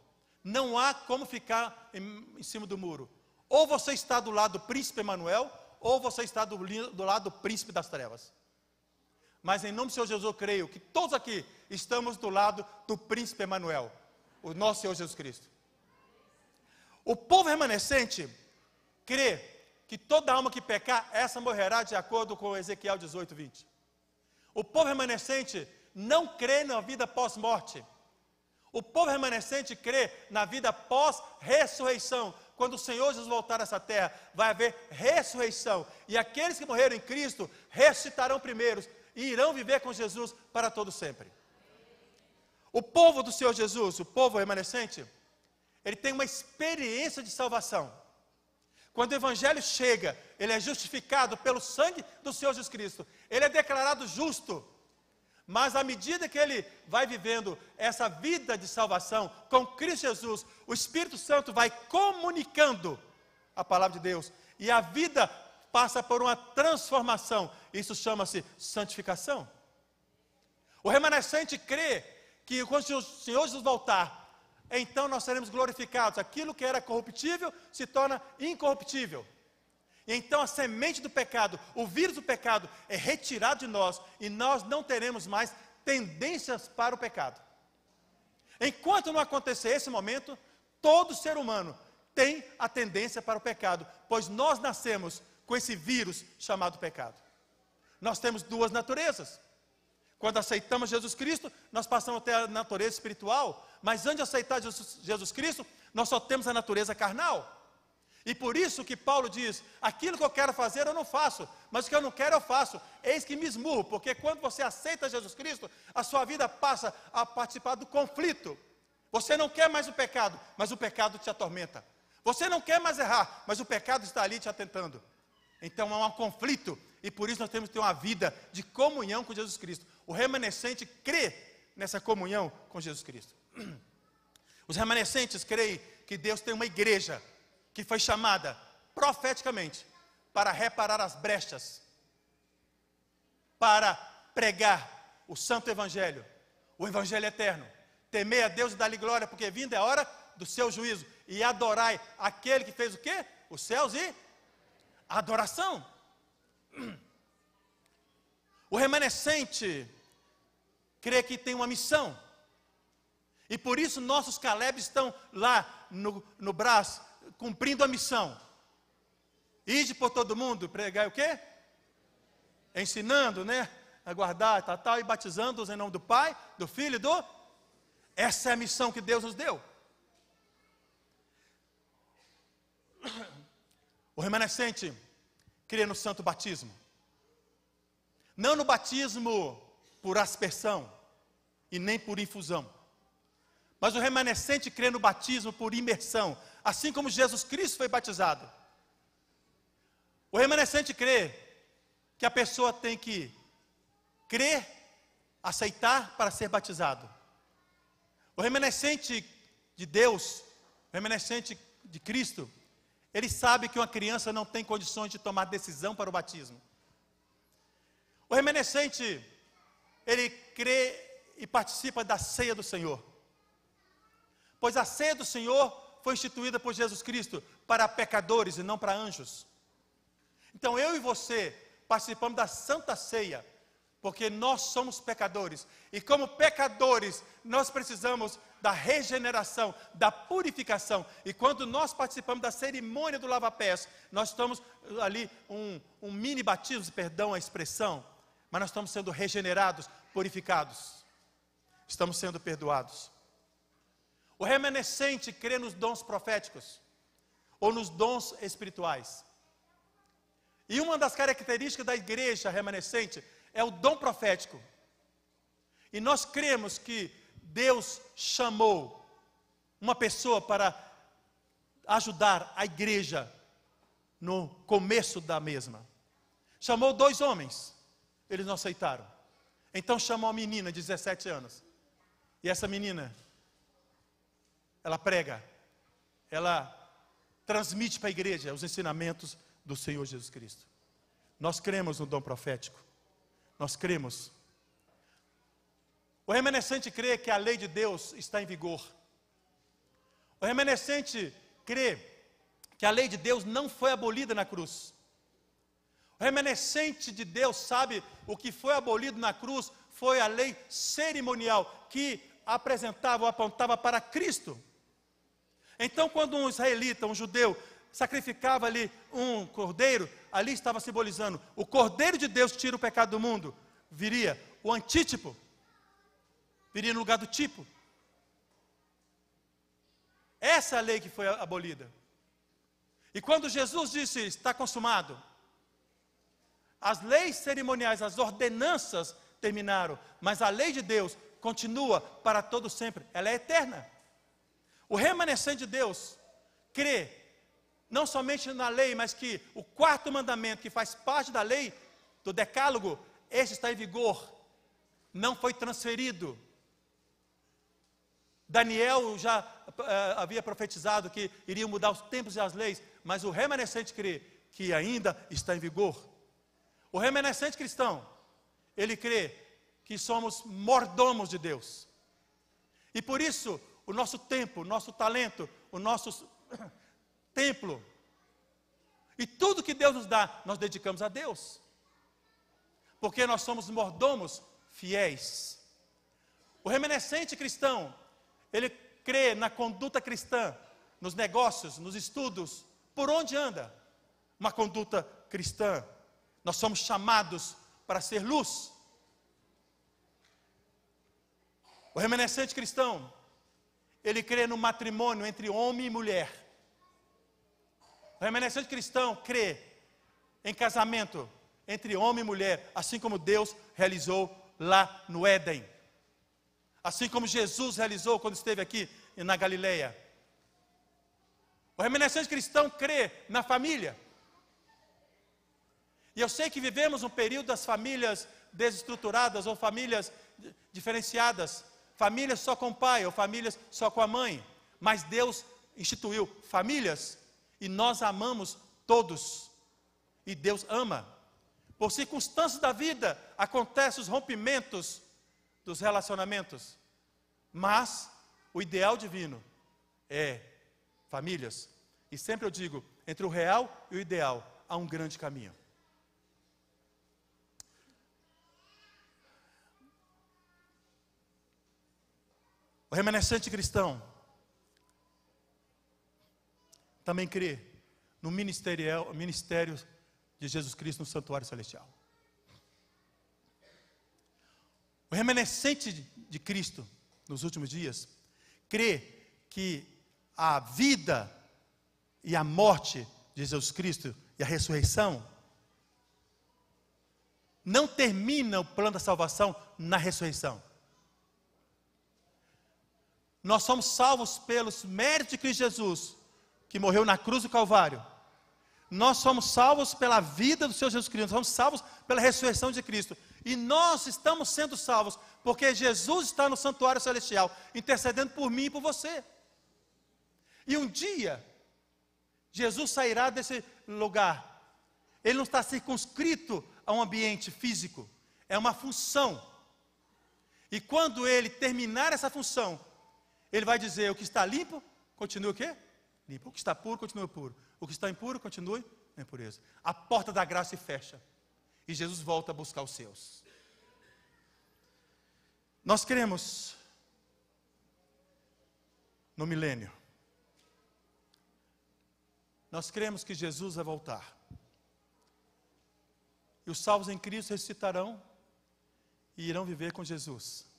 não há como ficar em, em cima do muro. Ou você está do lado do príncipe Emanuel, ou você está do, do lado do príncipe das trevas. Mas em nome do Senhor Jesus, eu creio que todos aqui estamos do lado do príncipe Emanuel, o nosso Senhor Jesus Cristo. O povo remanescente crê que toda alma que pecar, essa morrerá, de acordo com Ezequiel 18, 20. O povo remanescente não crê na vida pós-morte. O povo remanescente crê na vida pós-ressurreição. Quando o Senhor Jesus voltar a essa terra, vai haver ressurreição. E aqueles que morreram em Cristo ressuscitarão primeiros e irão viver com Jesus para todo sempre. O povo do Senhor Jesus, o povo remanescente, ele tem uma experiência de salvação. Quando o evangelho chega, ele é justificado pelo sangue do Senhor Jesus Cristo. Ele é declarado justo. Mas à medida que ele vai vivendo essa vida de salvação com Cristo Jesus, o Espírito Santo vai comunicando a palavra de Deus e a vida passa por uma transformação. Isso chama-se santificação. O remanescente crê que quando o Senhor Jesus voltar, então nós seremos glorificados. Aquilo que era corruptível se torna incorruptível. E então a semente do pecado, o vírus do pecado, é retirado de nós e nós não teremos mais tendências para o pecado. Enquanto não acontecer esse momento, todo ser humano tem a tendência para o pecado, pois nós nascemos com esse vírus chamado pecado. Nós temos duas naturezas. Quando aceitamos Jesus Cristo, nós passamos a ter a natureza espiritual, mas antes de aceitar Jesus, Jesus Cristo, nós só temos a natureza carnal. E por isso que Paulo diz: aquilo que eu quero fazer eu não faço, mas o que eu não quero eu faço. Eis que me esmurro, porque quando você aceita Jesus Cristo, a sua vida passa a participar do conflito. Você não quer mais o pecado, mas o pecado te atormenta. Você não quer mais errar, mas o pecado está ali te atentando. Então é um conflito, e por isso nós temos que ter uma vida de comunhão com Jesus Cristo. O remanescente crê nessa comunhão com Jesus Cristo. <clears throat> Os remanescentes creem que Deus tem uma igreja que foi chamada profeticamente para reparar as brechas, para pregar o santo evangelho, o evangelho eterno. Temei a Deus e dar-lhe glória, porque vinda é a hora do seu juízo. E adorai aquele que fez o quê? Os céus e a adoração. <clears throat> O remanescente crê que tem uma missão. E por isso nossos Caleb estão lá no, no braço, cumprindo a missão. Ide por todo mundo, pregar o quê? Ensinando, né? A guardar, tal, tal, e batizando-os em nome do Pai, do Filho e do. Essa é a missão que Deus nos deu. O remanescente crê no santo batismo. Não no batismo por aspersão e nem por infusão. Mas o remanescente crê no batismo por imersão, assim como Jesus Cristo foi batizado. O remanescente crê que a pessoa tem que crer, aceitar para ser batizado. O remanescente de Deus, o remanescente de Cristo, ele sabe que uma criança não tem condições de tomar decisão para o batismo. O remanescente ele crê e participa da ceia do Senhor. Pois a ceia do Senhor foi instituída por Jesus Cristo para pecadores e não para anjos. Então eu e você participamos da santa ceia, porque nós somos pecadores. E como pecadores, nós precisamos da regeneração, da purificação. E quando nós participamos da cerimônia do lava-pés, nós estamos ali um, um mini batismo, perdão a expressão, mas nós estamos sendo regenerados, purificados, estamos sendo perdoados. O remanescente crê nos dons proféticos ou nos dons espirituais. E uma das características da igreja remanescente é o dom profético. E nós cremos que Deus chamou uma pessoa para ajudar a igreja no começo da mesma. Chamou dois homens. Eles não aceitaram. Então chamou uma menina de 17 anos. E essa menina, ela prega, ela transmite para a igreja os ensinamentos do Senhor Jesus Cristo. Nós cremos no dom profético. Nós cremos. O remanescente crê que a lei de Deus está em vigor. O remanescente crê que a lei de Deus não foi abolida na cruz remanescente de Deus sabe o que foi abolido na cruz foi a lei cerimonial que apresentava ou apontava para Cristo. Então, quando um israelita, um judeu, sacrificava ali um cordeiro, ali estava simbolizando o cordeiro de Deus tira o pecado do mundo, viria o antítipo, viria no lugar do tipo. Essa é a lei que foi abolida. E quando Jesus disse: Está consumado, as leis cerimoniais, as ordenanças terminaram, mas a lei de Deus continua para todo sempre, ela é eterna. O remanescente de Deus crê não somente na lei, mas que o quarto mandamento que faz parte da lei do decálogo, este está em vigor, não foi transferido. Daniel já uh, havia profetizado que iriam mudar os tempos e as leis, mas o remanescente crê que ainda está em vigor. O remanescente cristão, ele crê que somos mordomos de Deus. E por isso, o nosso tempo, o nosso talento, o nosso <clears throat> templo, e tudo que Deus nos dá, nós dedicamos a Deus. Porque nós somos mordomos fiéis. O remanescente cristão, ele crê na conduta cristã, nos negócios, nos estudos, por onde anda? Uma conduta cristã. Nós somos chamados para ser luz. O remanescente cristão, ele crê no matrimônio entre homem e mulher. O remanescente cristão crê em casamento entre homem e mulher, assim como Deus realizou lá no Éden. Assim como Jesus realizou quando esteve aqui na Galileia. O remanescente cristão crê na família. E eu sei que vivemos um período das famílias desestruturadas ou famílias diferenciadas, famílias só com o pai ou famílias só com a mãe, mas Deus instituiu famílias e nós amamos todos. E Deus ama. Por circunstâncias da vida acontecem os rompimentos dos relacionamentos. Mas o ideal divino é famílias. E sempre eu digo, entre o real e o ideal há um grande caminho. O remanescente cristão também crê no ministerial, ministério de Jesus Cristo no santuário celestial. O remanescente de Cristo nos últimos dias crê que a vida e a morte de Jesus Cristo e a ressurreição não termina o plano da salvação na ressurreição. Nós somos salvos pelos méritos de Cristo Jesus, que morreu na cruz do Calvário. Nós somos salvos pela vida do Senhor Jesus Cristo, nós somos salvos pela ressurreição de Cristo. E nós estamos sendo salvos porque Jesus está no santuário celestial, intercedendo por mim e por você. E um dia, Jesus sairá desse lugar. Ele não está circunscrito a um ambiente físico, é uma função. E quando ele terminar essa função, ele vai dizer: o que está limpo, continue o quê? Limpo. O que está puro, continue puro. O que está impuro, continue na impureza. A porta da graça se fecha. E Jesus volta a buscar os seus. Nós cremos no milênio, nós cremos que Jesus vai voltar. E os salvos em Cristo ressuscitarão e irão viver com Jesus.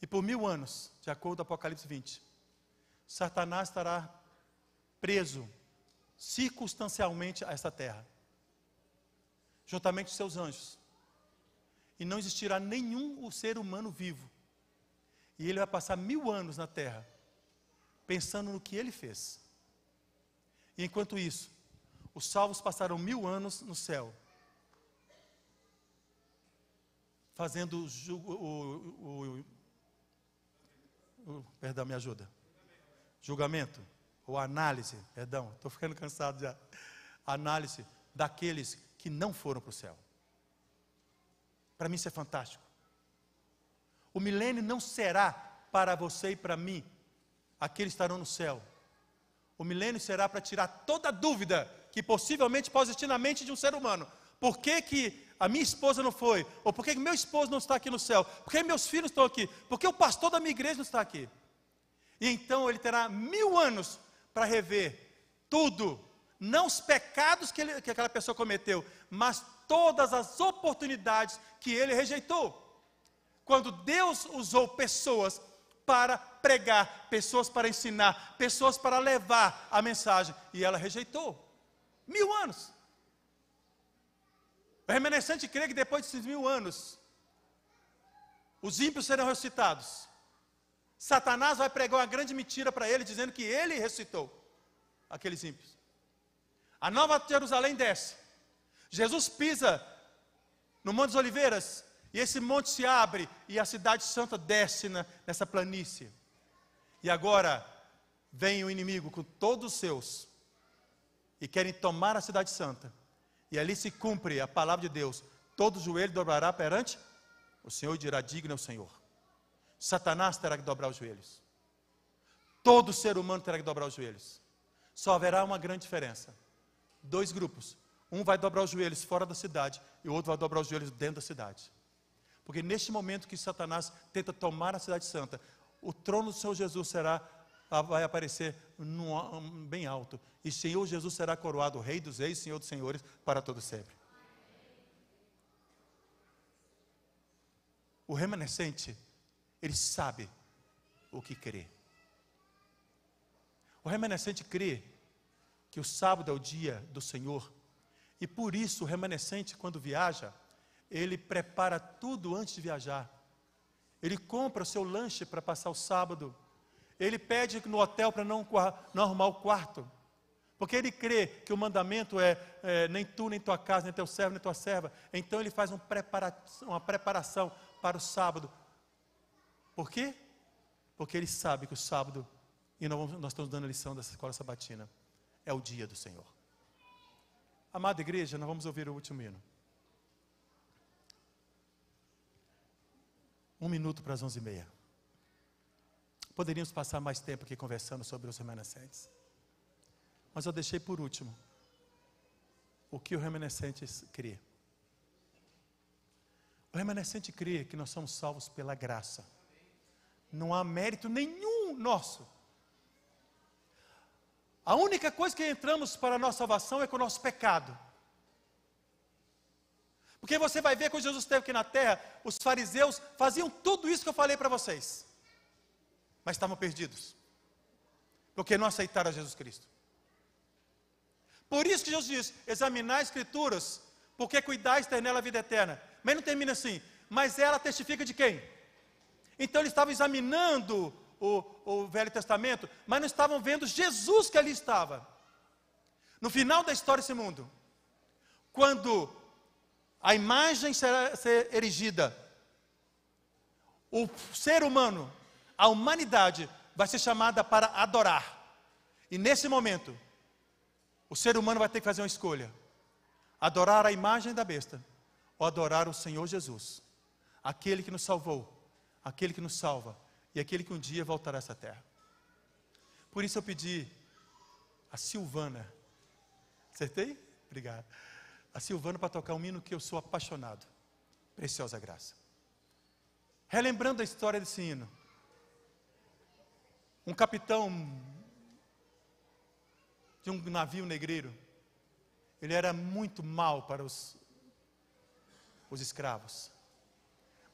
E por mil anos, de acordo com Apocalipse 20, Satanás estará preso circunstancialmente a esta terra, juntamente com seus anjos. E não existirá nenhum ser humano vivo. E ele vai passar mil anos na terra, pensando no que ele fez. E enquanto isso, os salvos passaram mil anos no céu, fazendo o, o, o Hum, perdão, me ajuda. Julgamento, ou análise, perdão, estou ficando cansado já. Análise daqueles que não foram para o céu. Para mim isso é fantástico. O milênio não será para você e para mim, aqueles estarão no céu. O milênio será para tirar toda dúvida que possivelmente pode existir na mente de um ser humano. Por que, que a minha esposa não foi? Ou por que meu esposo não está aqui no céu? Por que meus filhos estão aqui? Por que o pastor da minha igreja não está aqui? E então ele terá mil anos para rever tudo, não os pecados que, ele, que aquela pessoa cometeu, mas todas as oportunidades que ele rejeitou. Quando Deus usou pessoas para pregar, pessoas para ensinar, pessoas para levar a mensagem, e ela rejeitou. Mil anos. O remanescente crê que depois desses mil anos, os ímpios serão ressuscitados. Satanás vai pregar uma grande mentira para ele, dizendo que ele ressuscitou aqueles ímpios. A nova Jerusalém desce. Jesus pisa no Monte das Oliveiras, e esse monte se abre, e a cidade santa desce na, nessa planície. E agora vem o inimigo com todos os seus, e querem tomar a cidade santa e ali se cumpre a palavra de Deus: todo joelho dobrará perante o Senhor e dirá: digno é o Senhor. Satanás terá que dobrar os joelhos. Todo ser humano terá que dobrar os joelhos. Só haverá uma grande diferença: dois grupos. Um vai dobrar os joelhos fora da cidade e o outro vai dobrar os joelhos dentro da cidade. Porque neste momento que Satanás tenta tomar a cidade santa, o trono do Senhor Jesus será ah, vai aparecer bem alto. E Senhor Jesus será coroado Rei dos Reis, Senhor dos Senhores, para todo sempre. O remanescente, ele sabe o que crê. O remanescente crê que o sábado é o dia do Senhor, e por isso o remanescente, quando viaja, ele prepara tudo antes de viajar. Ele compra o seu lanche para passar o sábado ele pede no hotel para não, não, arrumar o quarto. Porque ele crê que o mandamento é, é, nem tu, nem tua casa, nem teu servo, nem tua serva. Então ele faz um prepara uma preparação para o sábado. Por quê? Porque ele sabe que o sábado, e nós, nós estamos dando a lição dessa escola sabatina, é o dia do Senhor. Amada igreja, nós vamos ouvir o último hino. Um minuto para as onze e meia. Poderíamos passar mais tempo aqui conversando sobre os remanescentes. Mas eu deixei por último o que o remanescente crê. O remanescente crê que nós somos salvos pela graça. Não há mérito nenhum nosso. A única coisa que entramos para a nossa salvação é com o nosso pecado. Porque você vai ver que Jesus teve aqui na terra, os fariseus faziam tudo isso que eu falei para vocês mas estavam perdidos, porque não aceitaram Jesus Cristo. Por isso que Jesus diz: examinar as Escrituras, porque cuidais ter nela a vida eterna. Mas não termina assim, mas ela testifica de quem? Então eles estavam examinando o, o Velho Testamento, mas não estavam vendo Jesus que ali estava. No final da história desse mundo, quando a imagem será ser erigida, o ser humano a humanidade vai ser chamada para adorar. E nesse momento, o ser humano vai ter que fazer uma escolha: adorar a imagem da besta ou adorar o Senhor Jesus, aquele que nos salvou, aquele que nos salva e aquele que um dia voltará a essa terra. Por isso eu pedi a Silvana, acertei? Obrigado. A Silvana para tocar um hino que eu sou apaixonado. Preciosa graça. Relembrando a história desse hino, um capitão de um navio negreiro. Ele era muito mal para os, os escravos.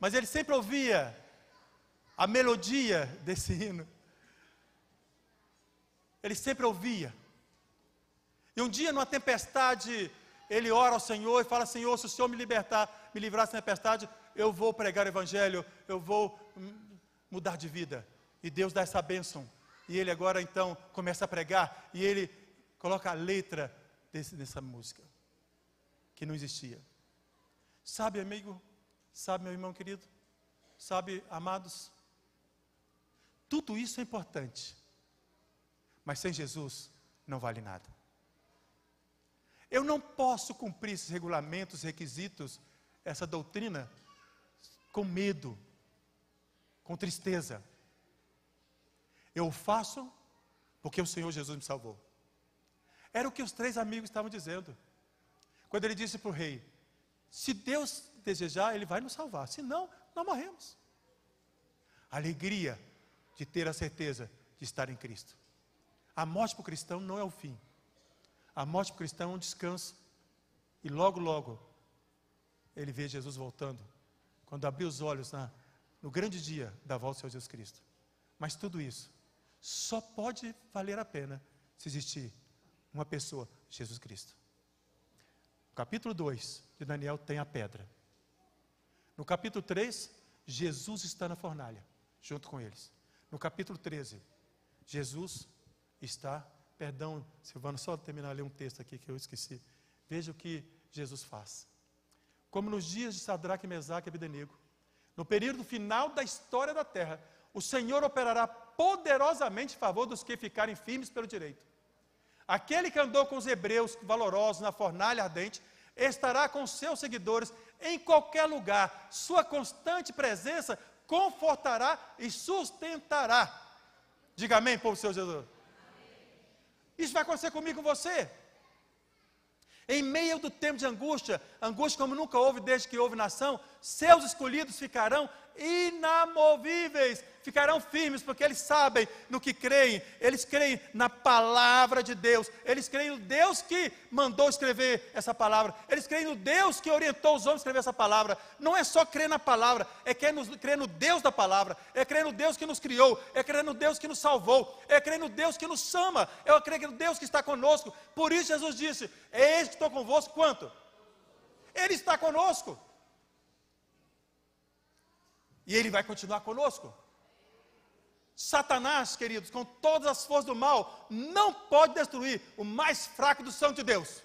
Mas ele sempre ouvia a melodia desse hino. Ele sempre ouvia. E um dia, numa tempestade, ele ora ao Senhor e fala: Senhor, se o Senhor me libertar, me livrar dessa tempestade, eu vou pregar o Evangelho, eu vou mudar de vida. E Deus dá essa bênção. E ele agora então começa a pregar e ele coloca a letra desse, dessa música que não existia. Sabe, amigo? Sabe, meu irmão querido? Sabe, amados? Tudo isso é importante. Mas sem Jesus não vale nada. Eu não posso cumprir esses regulamentos, requisitos, essa doutrina com medo, com tristeza. Eu faço porque o Senhor Jesus me salvou. Era o que os três amigos estavam dizendo. Quando ele disse para o rei: Se Deus desejar, ele vai nos salvar. Se não, nós morremos. Alegria de ter a certeza de estar em Cristo. A morte para o cristão não é o fim. A morte para o cristão é um descanso. E logo, logo, ele vê Jesus voltando. Quando abrir os olhos na, no grande dia da volta Senhor Jesus Cristo. Mas tudo isso só pode valer a pena se existir uma pessoa, Jesus Cristo. No capítulo 2 de Daniel tem a pedra. No capítulo 3, Jesus está na fornalha, junto com eles. No capítulo 13, Jesus está, perdão, Silvano, só terminar ler um texto aqui que eu esqueci. Veja o que Jesus faz. Como nos dias de Sadraque, Mesaque e Abednego, no período final da história da terra, o Senhor operará poderosamente em favor dos que ficarem firmes pelo direito. Aquele que andou com os hebreus valorosos na fornalha ardente, estará com seus seguidores em qualquer lugar. Sua constante presença confortará e sustentará. Diga amém, povo seu Jesus. Isso vai acontecer comigo com você. Em meio do tempo de angústia, angústia como nunca houve desde que houve nação, seus escolhidos ficarão inamovíveis, ficarão firmes, porque eles sabem no que creem, eles creem na palavra de Deus, eles creem no Deus que mandou escrever essa palavra, eles creem no Deus que orientou os homens a escrever essa palavra. Não é só crer na palavra, é crer no, crer no Deus da palavra, é crer no Deus que nos criou, é crer no Deus que nos salvou, é crer no Deus que nos chama, é crer no Deus que está conosco. Por isso Jesus disse: Eis que estou convosco quanto? Ele está conosco. E ele vai continuar conosco. Satanás, queridos, com todas as forças do mal, não pode destruir o mais fraco do santo de Deus.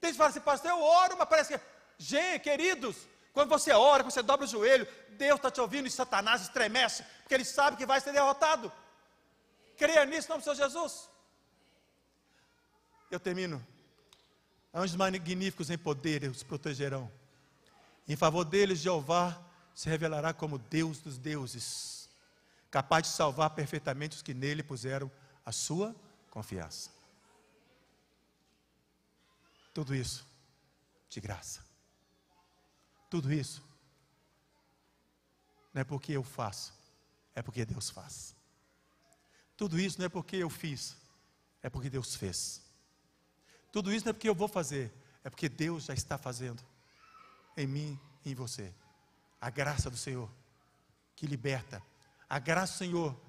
Tem que falar assim, pastor, eu oro, mas parece que. Gente, queridos, quando você ora, quando você dobra o joelho, Deus está te ouvindo e Satanás estremece, porque ele sabe que vai ser derrotado. Creia nisso, em nome do Senhor Jesus. Eu termino Anjos magníficos em poder os protegerão. Em favor deles, Jeová se revelará como Deus dos deuses, capaz de salvar perfeitamente os que nele puseram a sua confiança. Tudo isso de graça. Tudo isso não é porque eu faço, é porque Deus faz. Tudo isso não é porque eu fiz, é porque Deus fez. Tudo isso não é porque eu vou fazer, é porque Deus já está fazendo em mim e em você. A graça do Senhor que liberta, a graça do Senhor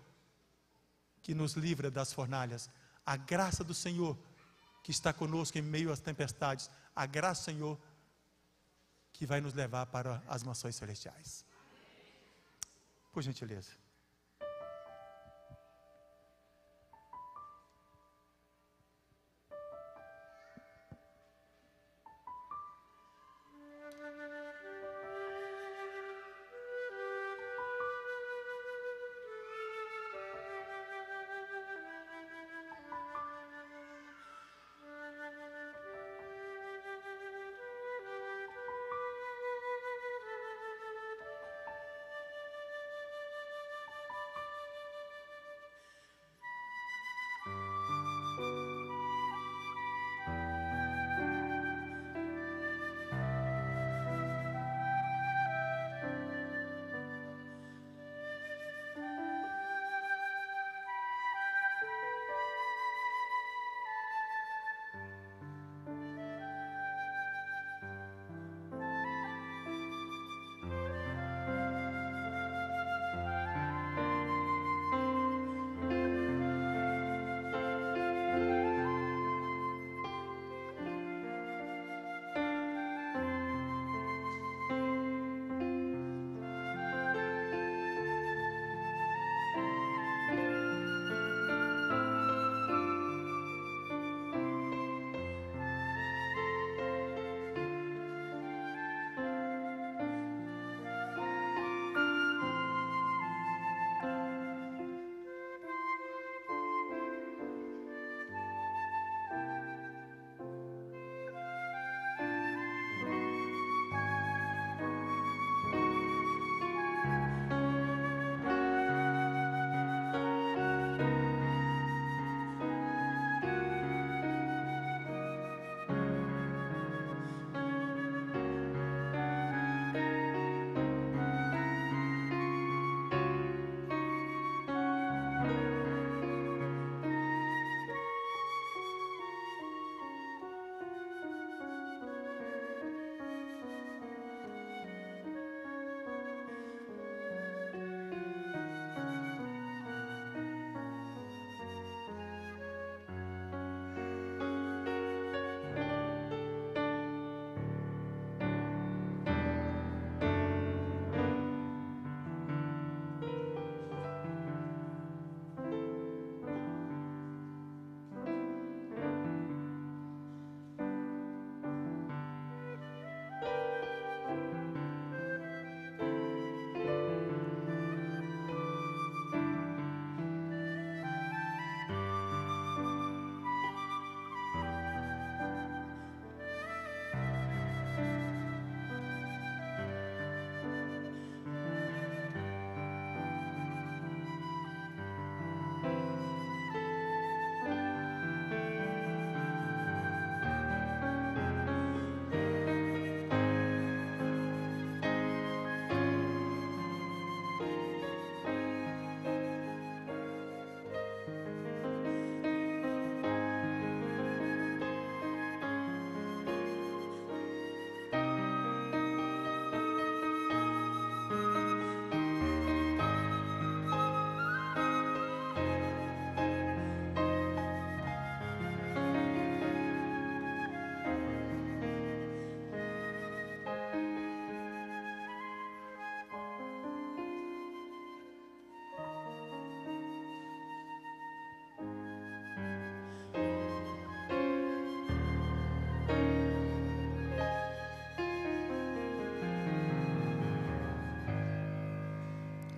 que nos livra das fornalhas, a graça do Senhor que está conosco em meio às tempestades, a graça do Senhor que vai nos levar para as mansões celestiais. Por gentileza.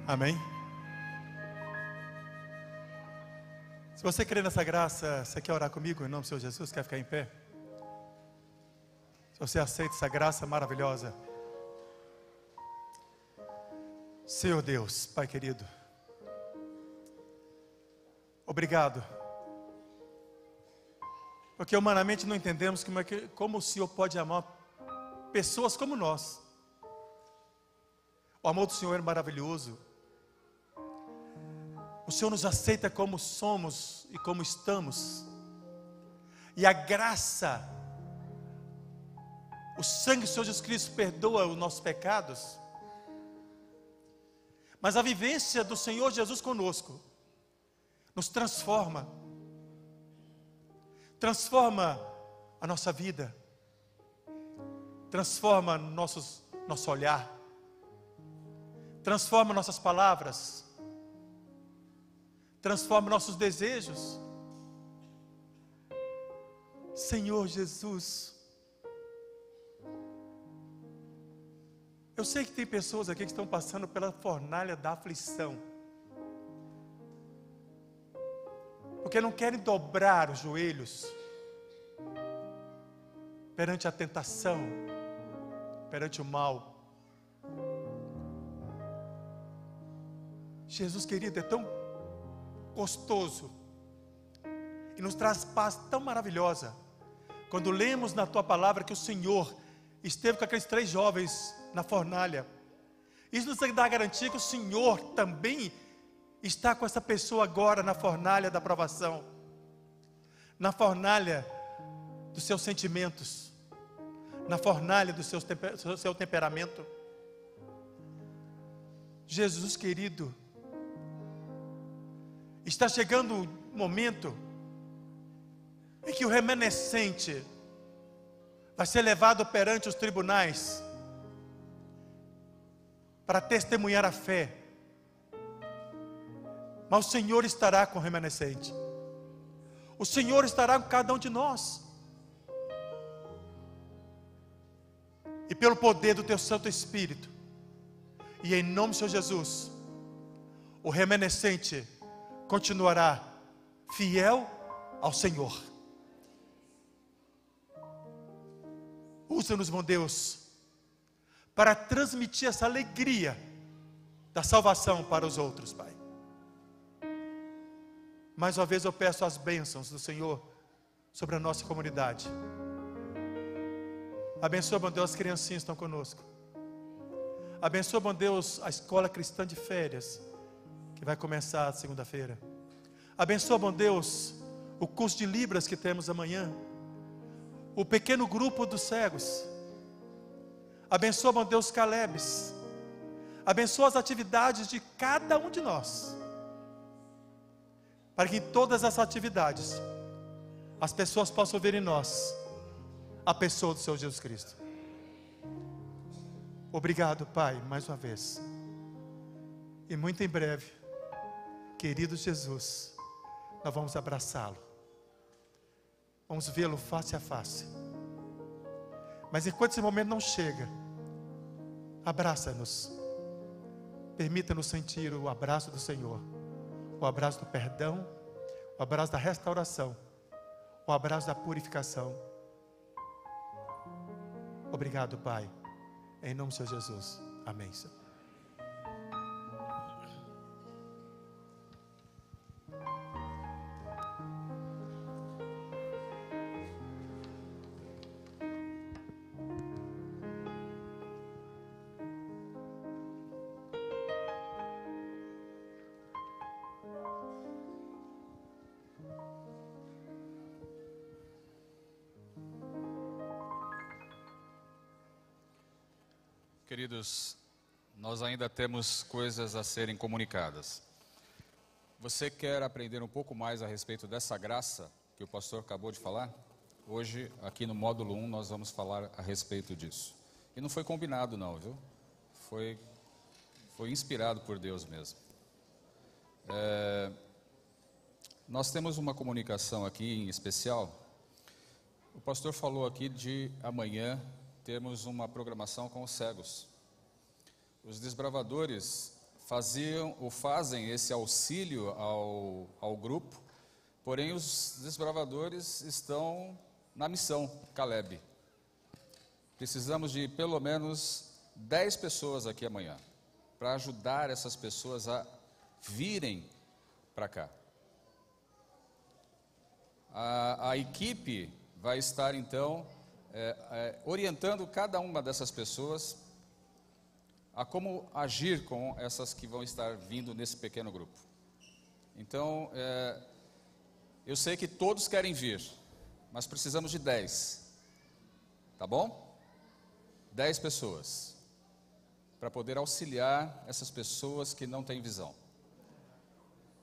Amém? Se você crê nessa graça, você quer orar comigo em nome do Senhor Jesus? Quer ficar em pé? Se você aceita essa graça maravilhosa, Senhor Deus, Pai querido, obrigado, porque humanamente não entendemos como, é que, como o Senhor pode amar pessoas como nós. O amor do Senhor é maravilhoso, o Senhor nos aceita como somos e como estamos. E a graça, o sangue do Senhor Jesus Cristo perdoa os nossos pecados. Mas a vivência do Senhor Jesus conosco nos transforma. Transforma a nossa vida. Transforma nossos, nosso olhar. Transforma nossas palavras transforme nossos desejos. Senhor Jesus, eu sei que tem pessoas aqui que estão passando pela fornalha da aflição, porque não querem dobrar os joelhos perante a tentação, perante o mal. Jesus querido, é tão gostoso e nos traz paz tão maravilhosa. Quando lemos na tua palavra que o Senhor esteve com aqueles três jovens na fornalha, isso nos dá a garantia que o Senhor também está com essa pessoa agora na fornalha da provação, na fornalha dos seus sentimentos, na fornalha do seu temperamento. Jesus querido, Está chegando o momento em que o remanescente vai ser levado perante os tribunais para testemunhar a fé. Mas o Senhor estará com o remanescente. O Senhor estará com cada um de nós. E pelo poder do teu Santo Espírito. E em nome do Senhor Jesus, o remanescente continuará fiel ao Senhor. Usa-nos, bom Deus, para transmitir essa alegria da salvação para os outros, Pai. Mais uma vez eu peço as bênçãos do Senhor sobre a nossa comunidade. Abençoa, bom Deus, as criancinhas que estão conosco. Abençoa, bom Deus, a escola cristã de férias que vai começar segunda-feira. Abençoa, bom Deus, o curso de Libras que temos amanhã, o pequeno grupo dos cegos. Abençoa, bom Deus, Calebes. Abençoa as atividades de cada um de nós. Para que em todas as atividades as pessoas possam ver em nós a pessoa do Senhor Jesus Cristo. Obrigado, Pai, mais uma vez. E muito em breve querido Jesus, nós vamos abraçá-lo, vamos vê-lo face a face. Mas enquanto esse momento não chega, abraça-nos, permita-nos sentir o abraço do Senhor, o abraço do perdão, o abraço da restauração, o abraço da purificação. Obrigado, Pai, em nome do Senhor Jesus. Amém, Senhor. nós ainda temos coisas a serem comunicadas. Você quer aprender um pouco mais a respeito dessa graça que o pastor acabou de falar? Hoje, aqui no módulo 1, nós vamos falar a respeito disso. E não foi combinado, não, viu? Foi, foi inspirado por Deus mesmo. É, nós temos uma comunicação aqui em especial. O pastor falou aqui de amanhã temos uma programação com os cegos. Os desbravadores faziam ou fazem esse auxílio ao, ao grupo, porém os desbravadores estão na missão Caleb. Precisamos de pelo menos 10 pessoas aqui amanhã para ajudar essas pessoas a virem para cá. A, a, equipe vai estar então é, é, orientando cada uma dessas pessoas a como agir com essas que vão estar vindo nesse pequeno grupo. Então, é, eu sei que todos querem vir, mas precisamos de 10. Tá bom? 10 pessoas. Para poder auxiliar essas pessoas que não têm visão.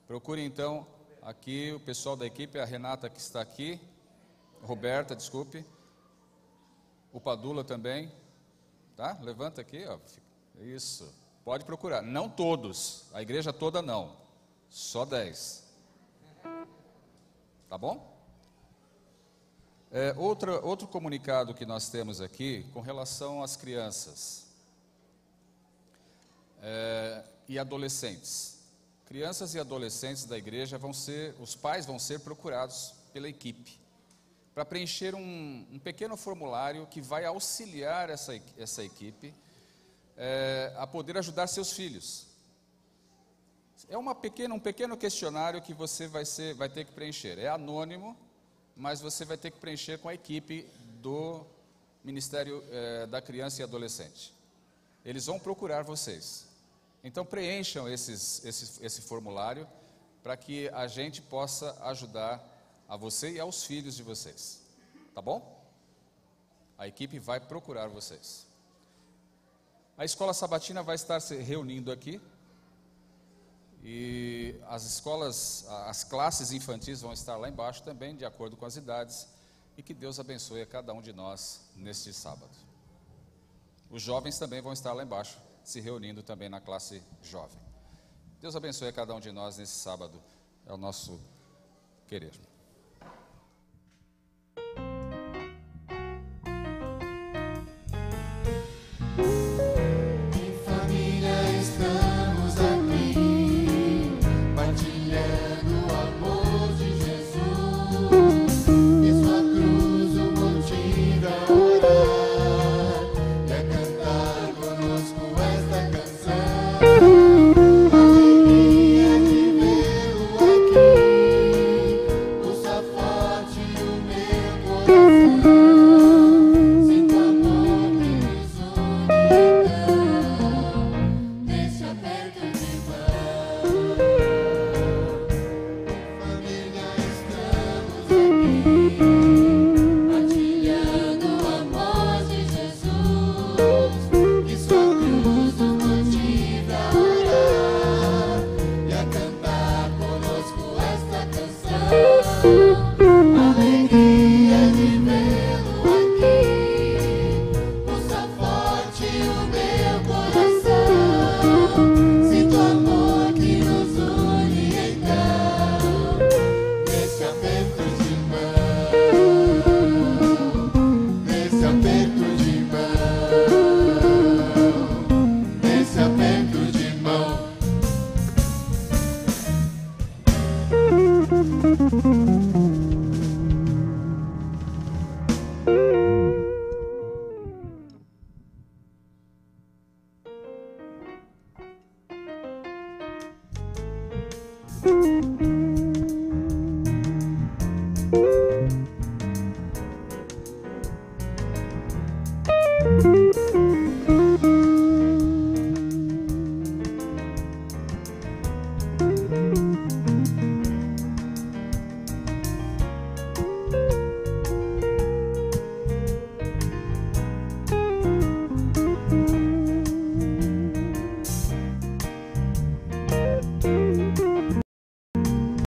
Procure então aqui o pessoal da equipe, a Renata que está aqui, Roberta, desculpe, o Padula também, tá? Levanta aqui, ó, isso. Pode procurar. Não todos. A igreja toda não. Só dez, Tá bom? É, outra, outro comunicado que nós temos aqui com relação às crianças é, e adolescentes. Crianças e adolescentes da igreja vão ser, os pais vão ser procurados pela equipe para preencher um, um, pequeno formulário que vai auxiliar essa, essa equipe é, a poder ajudar seus filhos. É uma pequena, um pequeno questionário que você vai, ser, vai ter que preencher. É anônimo, mas você vai ter que preencher com a equipe do Ministério é, da Criança e Adolescente. Eles vão procurar vocês. Então preencham esses, esse, esse formulário para que a gente possa ajudar a você e aos filhos de vocês. Tá bom? A equipe vai procurar vocês. A escola sabatina vai estar se reunindo aqui. E as escolas, as classes infantis vão estar lá embaixo também, de acordo com as idades. E que Deus abençoe a cada um de nós neste sábado. Os jovens também vão estar lá embaixo, se reunindo também na classe jovem. Deus abençoe a cada um de nós nesse sábado. É o nosso querer.